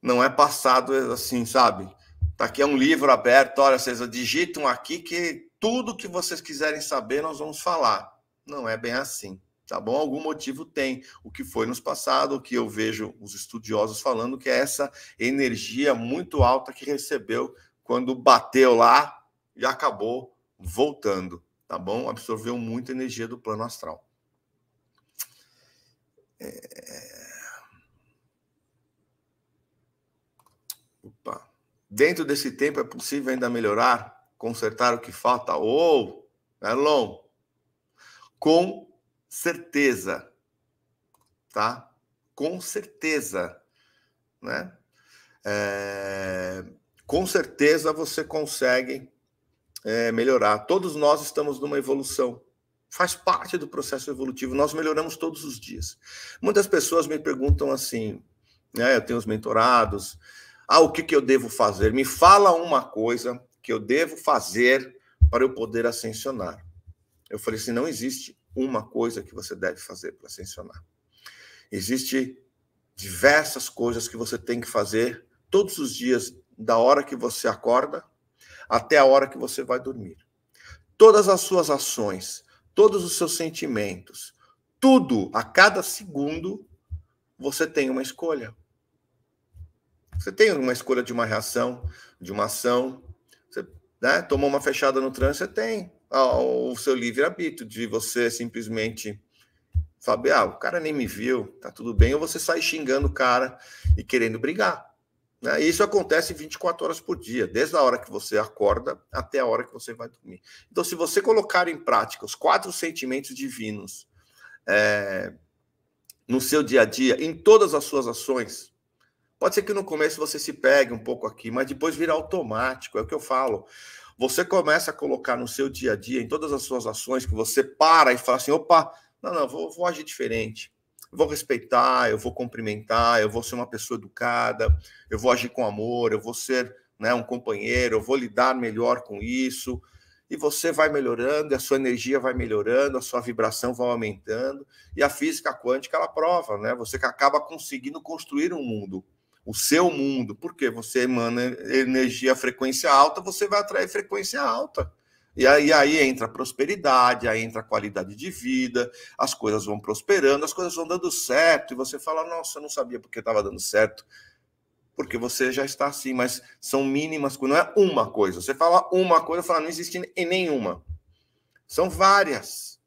não é passado assim, sabe? Tá aqui é um livro aberto, olha, vocês digitam aqui que tudo que vocês quiserem saber nós vamos falar. Não é bem assim, tá bom? Algum motivo tem. O que foi nos passado, o que eu vejo os estudiosos falando que é essa energia muito alta que recebeu quando bateu lá e acabou voltando, tá bom? Absorveu muita energia do plano astral. É, é, opa. Dentro desse tempo é possível ainda melhorar, consertar o que falta? Ou, oh, com certeza, tá? Com certeza, né? É, com certeza você consegue é, melhorar. Todos nós estamos numa evolução faz parte do processo evolutivo, nós melhoramos todos os dias. Muitas pessoas me perguntam assim, né, eu tenho os mentorados, ah, o que, que eu devo fazer? Me fala uma coisa que eu devo fazer para eu poder ascensionar. Eu falei assim, não existe uma coisa que você deve fazer para ascensionar. Existe diversas coisas que você tem que fazer todos os dias, da hora que você acorda até a hora que você vai dormir. Todas as suas ações, todos os seus sentimentos, tudo, a cada segundo, você tem uma escolha. Você tem uma escolha de uma reação, de uma ação. Você né, tomou uma fechada no trânsito, você tem ah, o seu livre-arbítrio de você simplesmente saber, ah, o cara nem me viu, tá tudo bem, ou você sai xingando o cara e querendo brigar. Né? E isso acontece 24 horas por dia, desde a hora que você acorda até a hora que você vai dormir. Então, se você colocar em prática os quatro sentimentos divinos é, no seu dia a dia, em todas as suas ações, pode ser que no começo você se pegue um pouco aqui, mas depois vira automático, é o que eu falo. Você começa a colocar no seu dia a dia, em todas as suas ações, que você para e fala assim: opa, não, não, vou, vou agir diferente vou respeitar, eu vou cumprimentar, eu vou ser uma pessoa educada, eu vou agir com amor, eu vou ser né, um companheiro, eu vou lidar melhor com isso. E você vai melhorando, a sua energia vai melhorando, a sua vibração vai aumentando. E a física quântica ela prova, né? Você acaba conseguindo construir um mundo, o seu mundo, porque você emana energia frequência alta, você vai atrair frequência alta. E aí, aí entra a prosperidade, aí entra a qualidade de vida, as coisas vão prosperando, as coisas vão dando certo, e você fala, nossa, eu não sabia porque estava dando certo. Porque você já está assim, mas são mínimas, não é uma coisa. Você fala uma coisa, fala, não existe em nenhuma. São várias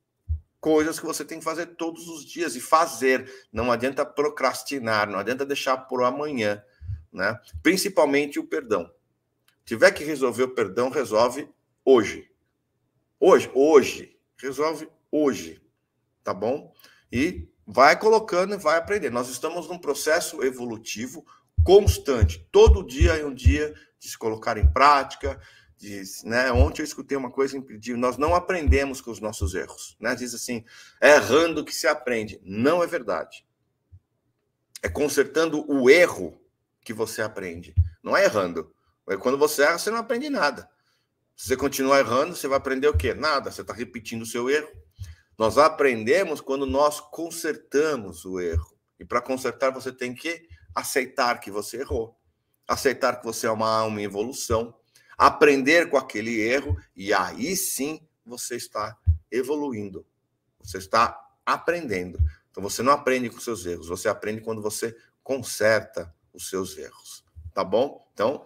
coisas que você tem que fazer todos os dias e fazer. Não adianta procrastinar, não adianta deixar para amanhã, né? Principalmente o perdão. Se tiver que resolver o perdão, resolve hoje Hoje, hoje, resolve hoje, tá bom? E vai colocando e vai aprender. Nós estamos num processo evolutivo constante, todo dia é um dia de se colocar em prática. De, né? Ontem eu escutei uma coisa impedível: nós não aprendemos com os nossos erros. Né? Diz assim, é errando que se aprende. Não é verdade. É consertando o erro que você aprende. Não é errando. É quando você erra, você não aprende nada. Se você continuar errando, você vai aprender o quê? Nada, você está repetindo o seu erro. Nós aprendemos quando nós consertamos o erro. E para consertar, você tem que aceitar que você errou, aceitar que você é uma alma em evolução, aprender com aquele erro, e aí sim você está evoluindo, você está aprendendo. Então você não aprende com seus erros, você aprende quando você conserta os seus erros, tá bom? Então,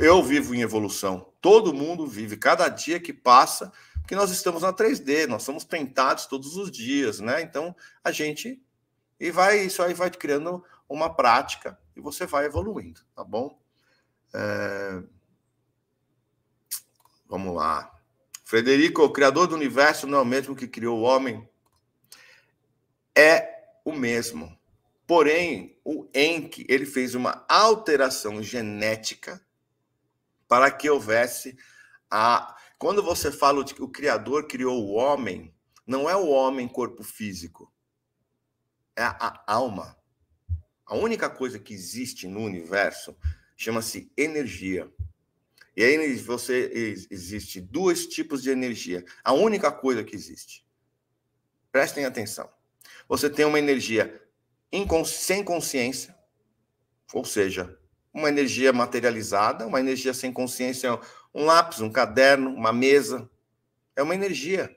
eu vivo em evolução, todo mundo vive, cada dia que passa, porque nós estamos na 3D, nós somos tentados todos os dias, né? Então a gente e vai isso aí vai criando uma prática e você vai evoluindo, tá bom? É... Vamos lá. Frederico, o criador do universo não é o mesmo que criou o homem? É o mesmo. Porém, o Enki, ele fez uma alteração genética para que houvesse a. Quando você fala de que o Criador criou o homem, não é o homem corpo físico, é a alma. A única coisa que existe no universo chama-se energia. E aí você existe dois tipos de energia. A única coisa que existe. Prestem atenção. Você tem uma energia sem consciência, ou seja, uma energia materializada, uma energia sem consciência, um lápis, um caderno, uma mesa. É uma energia,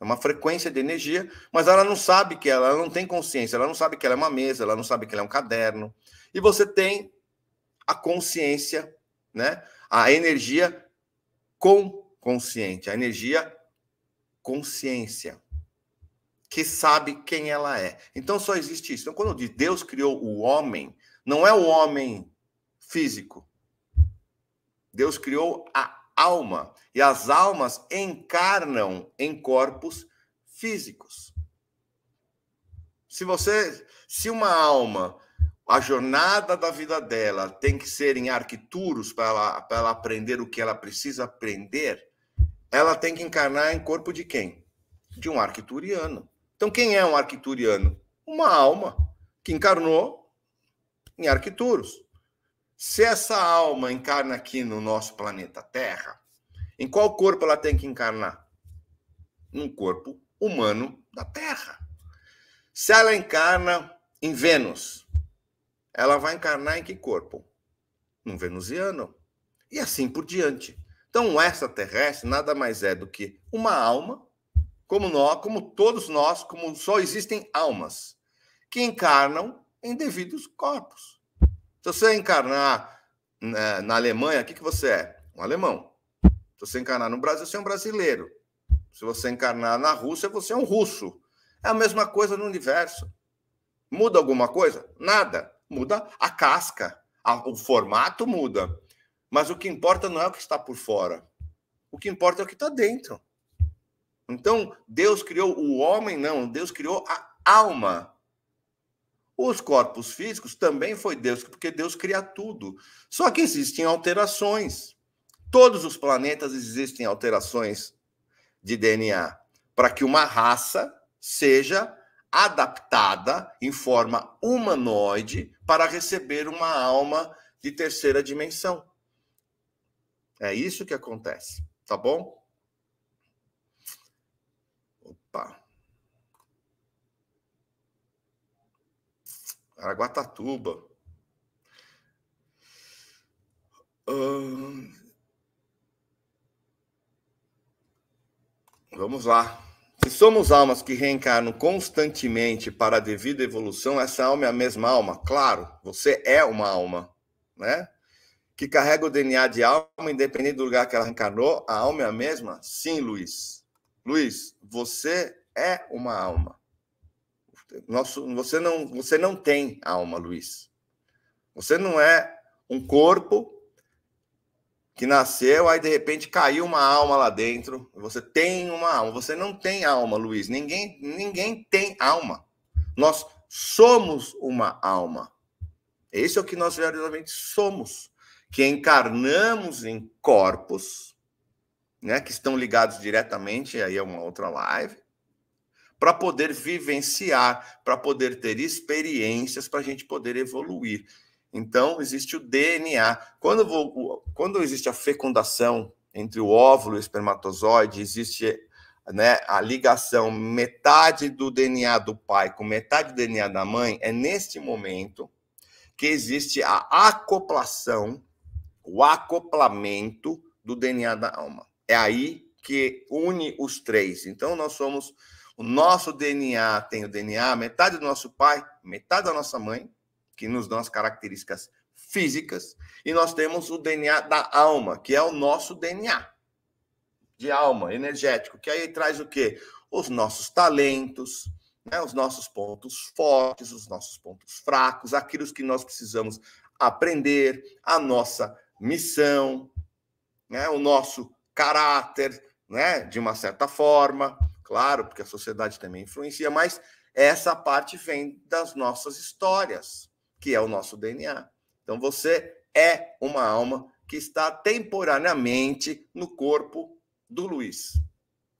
é uma frequência de energia, mas ela não sabe que ela, ela não tem consciência, ela não sabe que ela é uma mesa, ela não sabe que ela é um caderno. E você tem a consciência, né? A energia com consciente, a energia consciência que sabe quem ela é. Então só existe isso. Então quando Deus criou o homem, não é o homem físico. Deus criou a alma e as almas encarnam em corpos físicos. Se você, se uma alma, a jornada da vida dela tem que ser em arquituros para ela, para ela aprender o que ela precisa aprender, ela tem que encarnar em corpo de quem? De um arquituriano. Então, quem é um arquituriano? Uma alma que encarnou em Arquituros. Se essa alma encarna aqui no nosso planeta Terra, em qual corpo ela tem que encarnar? Num corpo humano da Terra. Se ela encarna em Vênus, ela vai encarnar em que corpo? Num venusiano. E assim por diante. Então, um extraterrestre nada mais é do que uma alma, como nós, como todos nós, como só existem almas, que encarnam em devidos corpos. Se você encarnar na, na Alemanha, o que, que você é? Um alemão. Se você encarnar no Brasil, você é um brasileiro. Se você encarnar na Rússia, você é um russo. É a mesma coisa no universo. Muda alguma coisa? Nada. Muda a casca. A, o formato muda. Mas o que importa não é o que está por fora. O que importa é o que está dentro. Então, Deus criou o homem, não. Deus criou a alma os corpos físicos também foi Deus, porque Deus cria tudo. Só que existem alterações. Todos os planetas existem alterações de DNA para que uma raça seja adaptada em forma humanoide para receber uma alma de terceira dimensão. É isso que acontece, tá bom? Araguatatuba. Hum... Vamos lá. Se somos almas que reencarnam constantemente para a devida evolução, essa alma é a mesma alma? Claro, você é uma alma, né? Que carrega o DNA de alma, independente do lugar que ela reencarnou, a alma é a mesma? Sim, Luiz. Luiz, você é uma alma. Nosso, você, não, você não tem alma, Luiz. Você não é um corpo que nasceu, aí de repente caiu uma alma lá dentro. Você tem uma alma. Você não tem alma, Luiz. Ninguém, ninguém tem alma. Nós somos uma alma. Esse é o que nós verdadeiramente somos, que encarnamos em corpos, né, que estão ligados diretamente, aí é uma outra live, para poder vivenciar, para poder ter experiências, para a gente poder evoluir. Então, existe o DNA. Quando, vou, quando existe a fecundação entre o óvulo e o espermatozoide, existe né, a ligação metade do DNA do pai com metade do DNA da mãe, é neste momento que existe a acoplação, o acoplamento do DNA da alma. É aí que une os três. Então, nós somos o nosso DNA tem o DNA, metade do nosso pai, metade da nossa mãe, que nos dão as características físicas, e nós temos o DNA da alma, que é o nosso DNA de alma, energético, que aí traz o quê? Os nossos talentos, né? os nossos pontos fortes, os nossos pontos fracos, aquilo que nós precisamos aprender, a nossa missão, né? o nosso caráter, né? de uma certa forma. Claro, porque a sociedade também influencia, mas essa parte vem das nossas histórias, que é o nosso DNA. Então você é uma alma que está temporariamente no corpo do Luiz.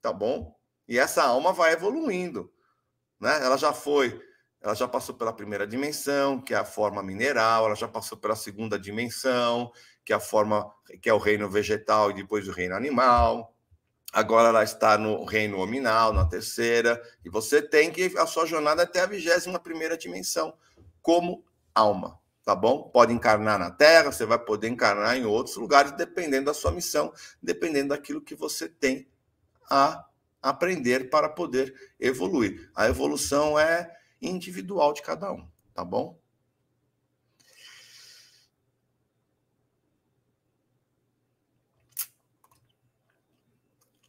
Tá bom? E essa alma vai evoluindo, né? Ela já foi, ela já passou pela primeira dimensão, que é a forma mineral, ela já passou pela segunda dimensão, que é a forma que é o reino vegetal e depois o reino animal, agora ela está no reino nominal, na terceira, e você tem que a sua jornada é até a vigésima primeira dimensão, como alma, tá bom? Pode encarnar na Terra, você vai poder encarnar em outros lugares, dependendo da sua missão, dependendo daquilo que você tem a aprender para poder evoluir. A evolução é individual de cada um, tá bom?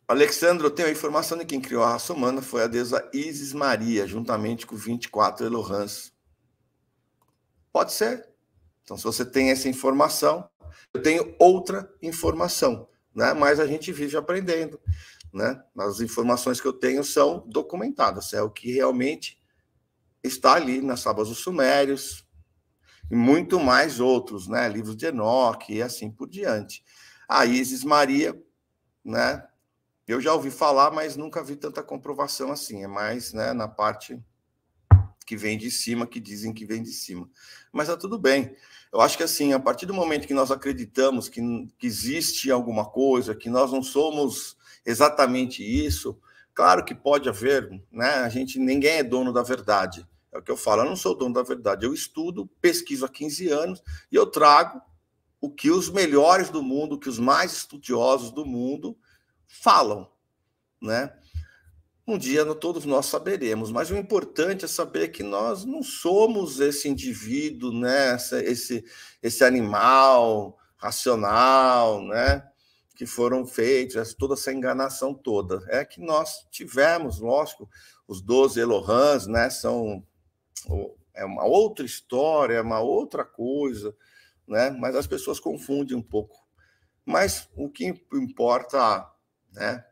Alexandre, eu tenho a informação de quem criou a raça humana foi a deusa Isis Maria, juntamente com 24 Elohans. Pode ser. Então, se você tem essa informação, eu tenho outra informação, né? Mas a gente vive aprendendo, né? As informações que eu tenho são documentadas, é o que realmente está ali nas sabas dos sumérios e muito mais outros, né? Livros de Enoque e assim por diante. A Isis Maria, né? Eu já ouvi falar, mas nunca vi tanta comprovação assim. É mais né, na parte que vem de cima, que dizem que vem de cima. Mas está tudo bem. Eu acho que assim, a partir do momento que nós acreditamos que, que existe alguma coisa, que nós não somos exatamente isso, claro que pode haver, né? A gente ninguém é dono da verdade. É o que eu falo, eu não sou dono da verdade. Eu estudo, pesquiso há 15 anos e eu trago o que os melhores do mundo, o que os mais estudiosos do mundo falam, né? Um dia todos nós saberemos, mas o importante é saber que nós não somos esse indivíduo, né? esse, esse animal racional, né? que foram feitos, toda essa enganação toda. É que nós tivemos, lógico, os 12 Elohans, né, são é uma outra história, é uma outra coisa, né? Mas as pessoas confundem um pouco. Mas o que importa né?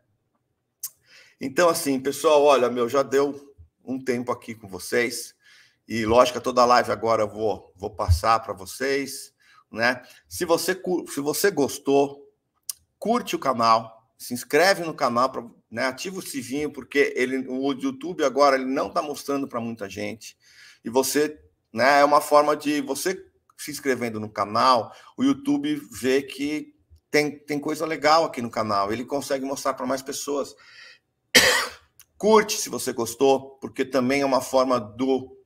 Então, assim, pessoal, olha, meu, já deu um tempo aqui com vocês. E lógico, toda live agora eu vou, vou passar para vocês, né? Se você, se você gostou, curte o canal, se inscreve no canal, pra, né? ativa o sininho, porque ele, o YouTube agora ele não está mostrando para muita gente. E você, né, é uma forma de você se inscrevendo no canal, o YouTube vê que tem, tem coisa legal aqui no canal, ele consegue mostrar para mais pessoas. Curte se você gostou, porque também é uma forma do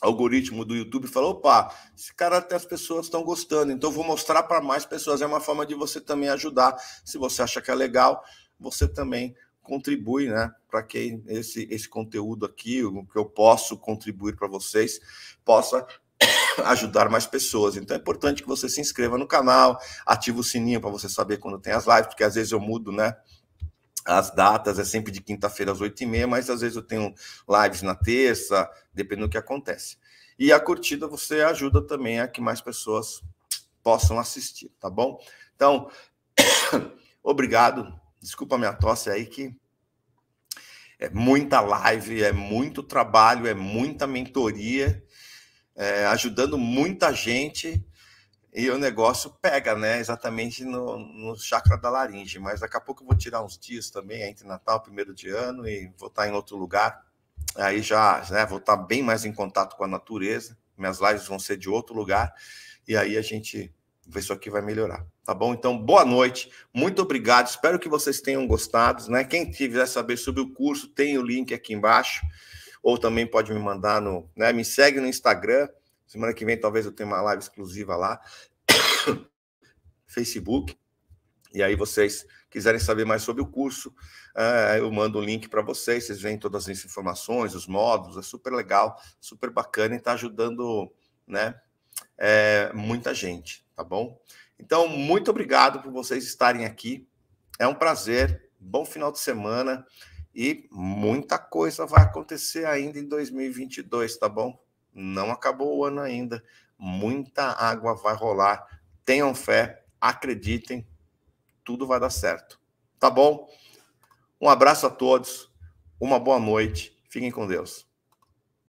algoritmo do YouTube falar: opa, esse cara até as pessoas estão gostando, então vou mostrar para mais pessoas. É uma forma de você também ajudar. Se você acha que é legal, você também contribui, né? Para que esse, esse conteúdo aqui, o que eu posso contribuir para vocês, possa ajudar mais pessoas. Então é importante que você se inscreva no canal, ative o sininho para você saber quando tem as lives, porque às vezes eu mudo, né? As datas é sempre de quinta-feira às oito e meia, mas às vezes eu tenho lives na terça, dependendo do que acontece. E a curtida você ajuda também a que mais pessoas possam assistir, tá bom? Então, obrigado. Desculpa a minha tosse aí que é muita live, é muito trabalho, é muita mentoria é, ajudando muita gente e o negócio pega, né? Exatamente no, no chakra da laringe. Mas daqui a pouco eu vou tirar uns dias também, entre Natal, primeiro de ano, e vou estar em outro lugar. Aí já né, vou estar bem mais em contato com a natureza. Minhas lives vão ser de outro lugar. E aí a gente vê se aqui vai melhorar. Tá bom? Então, boa noite. Muito obrigado. Espero que vocês tenham gostado. Né? Quem quiser saber sobre o curso, tem o link aqui embaixo ou também pode me mandar no. Né, me segue no Instagram. Semana que vem talvez eu tenha uma live exclusiva lá. Facebook. E aí vocês quiserem saber mais sobre o curso, eh, eu mando o um link para vocês, vocês veem todas as informações, os módulos, é super legal, super bacana e está ajudando né, é, muita gente, tá bom? Então, muito obrigado por vocês estarem aqui, é um prazer, bom final de semana, e muita coisa vai acontecer ainda em 2022, tá bom? Não acabou o ano ainda. Muita água vai rolar. Tenham fé, acreditem, tudo vai dar certo. Tá bom? Um abraço a todos, uma boa noite, fiquem com Deus.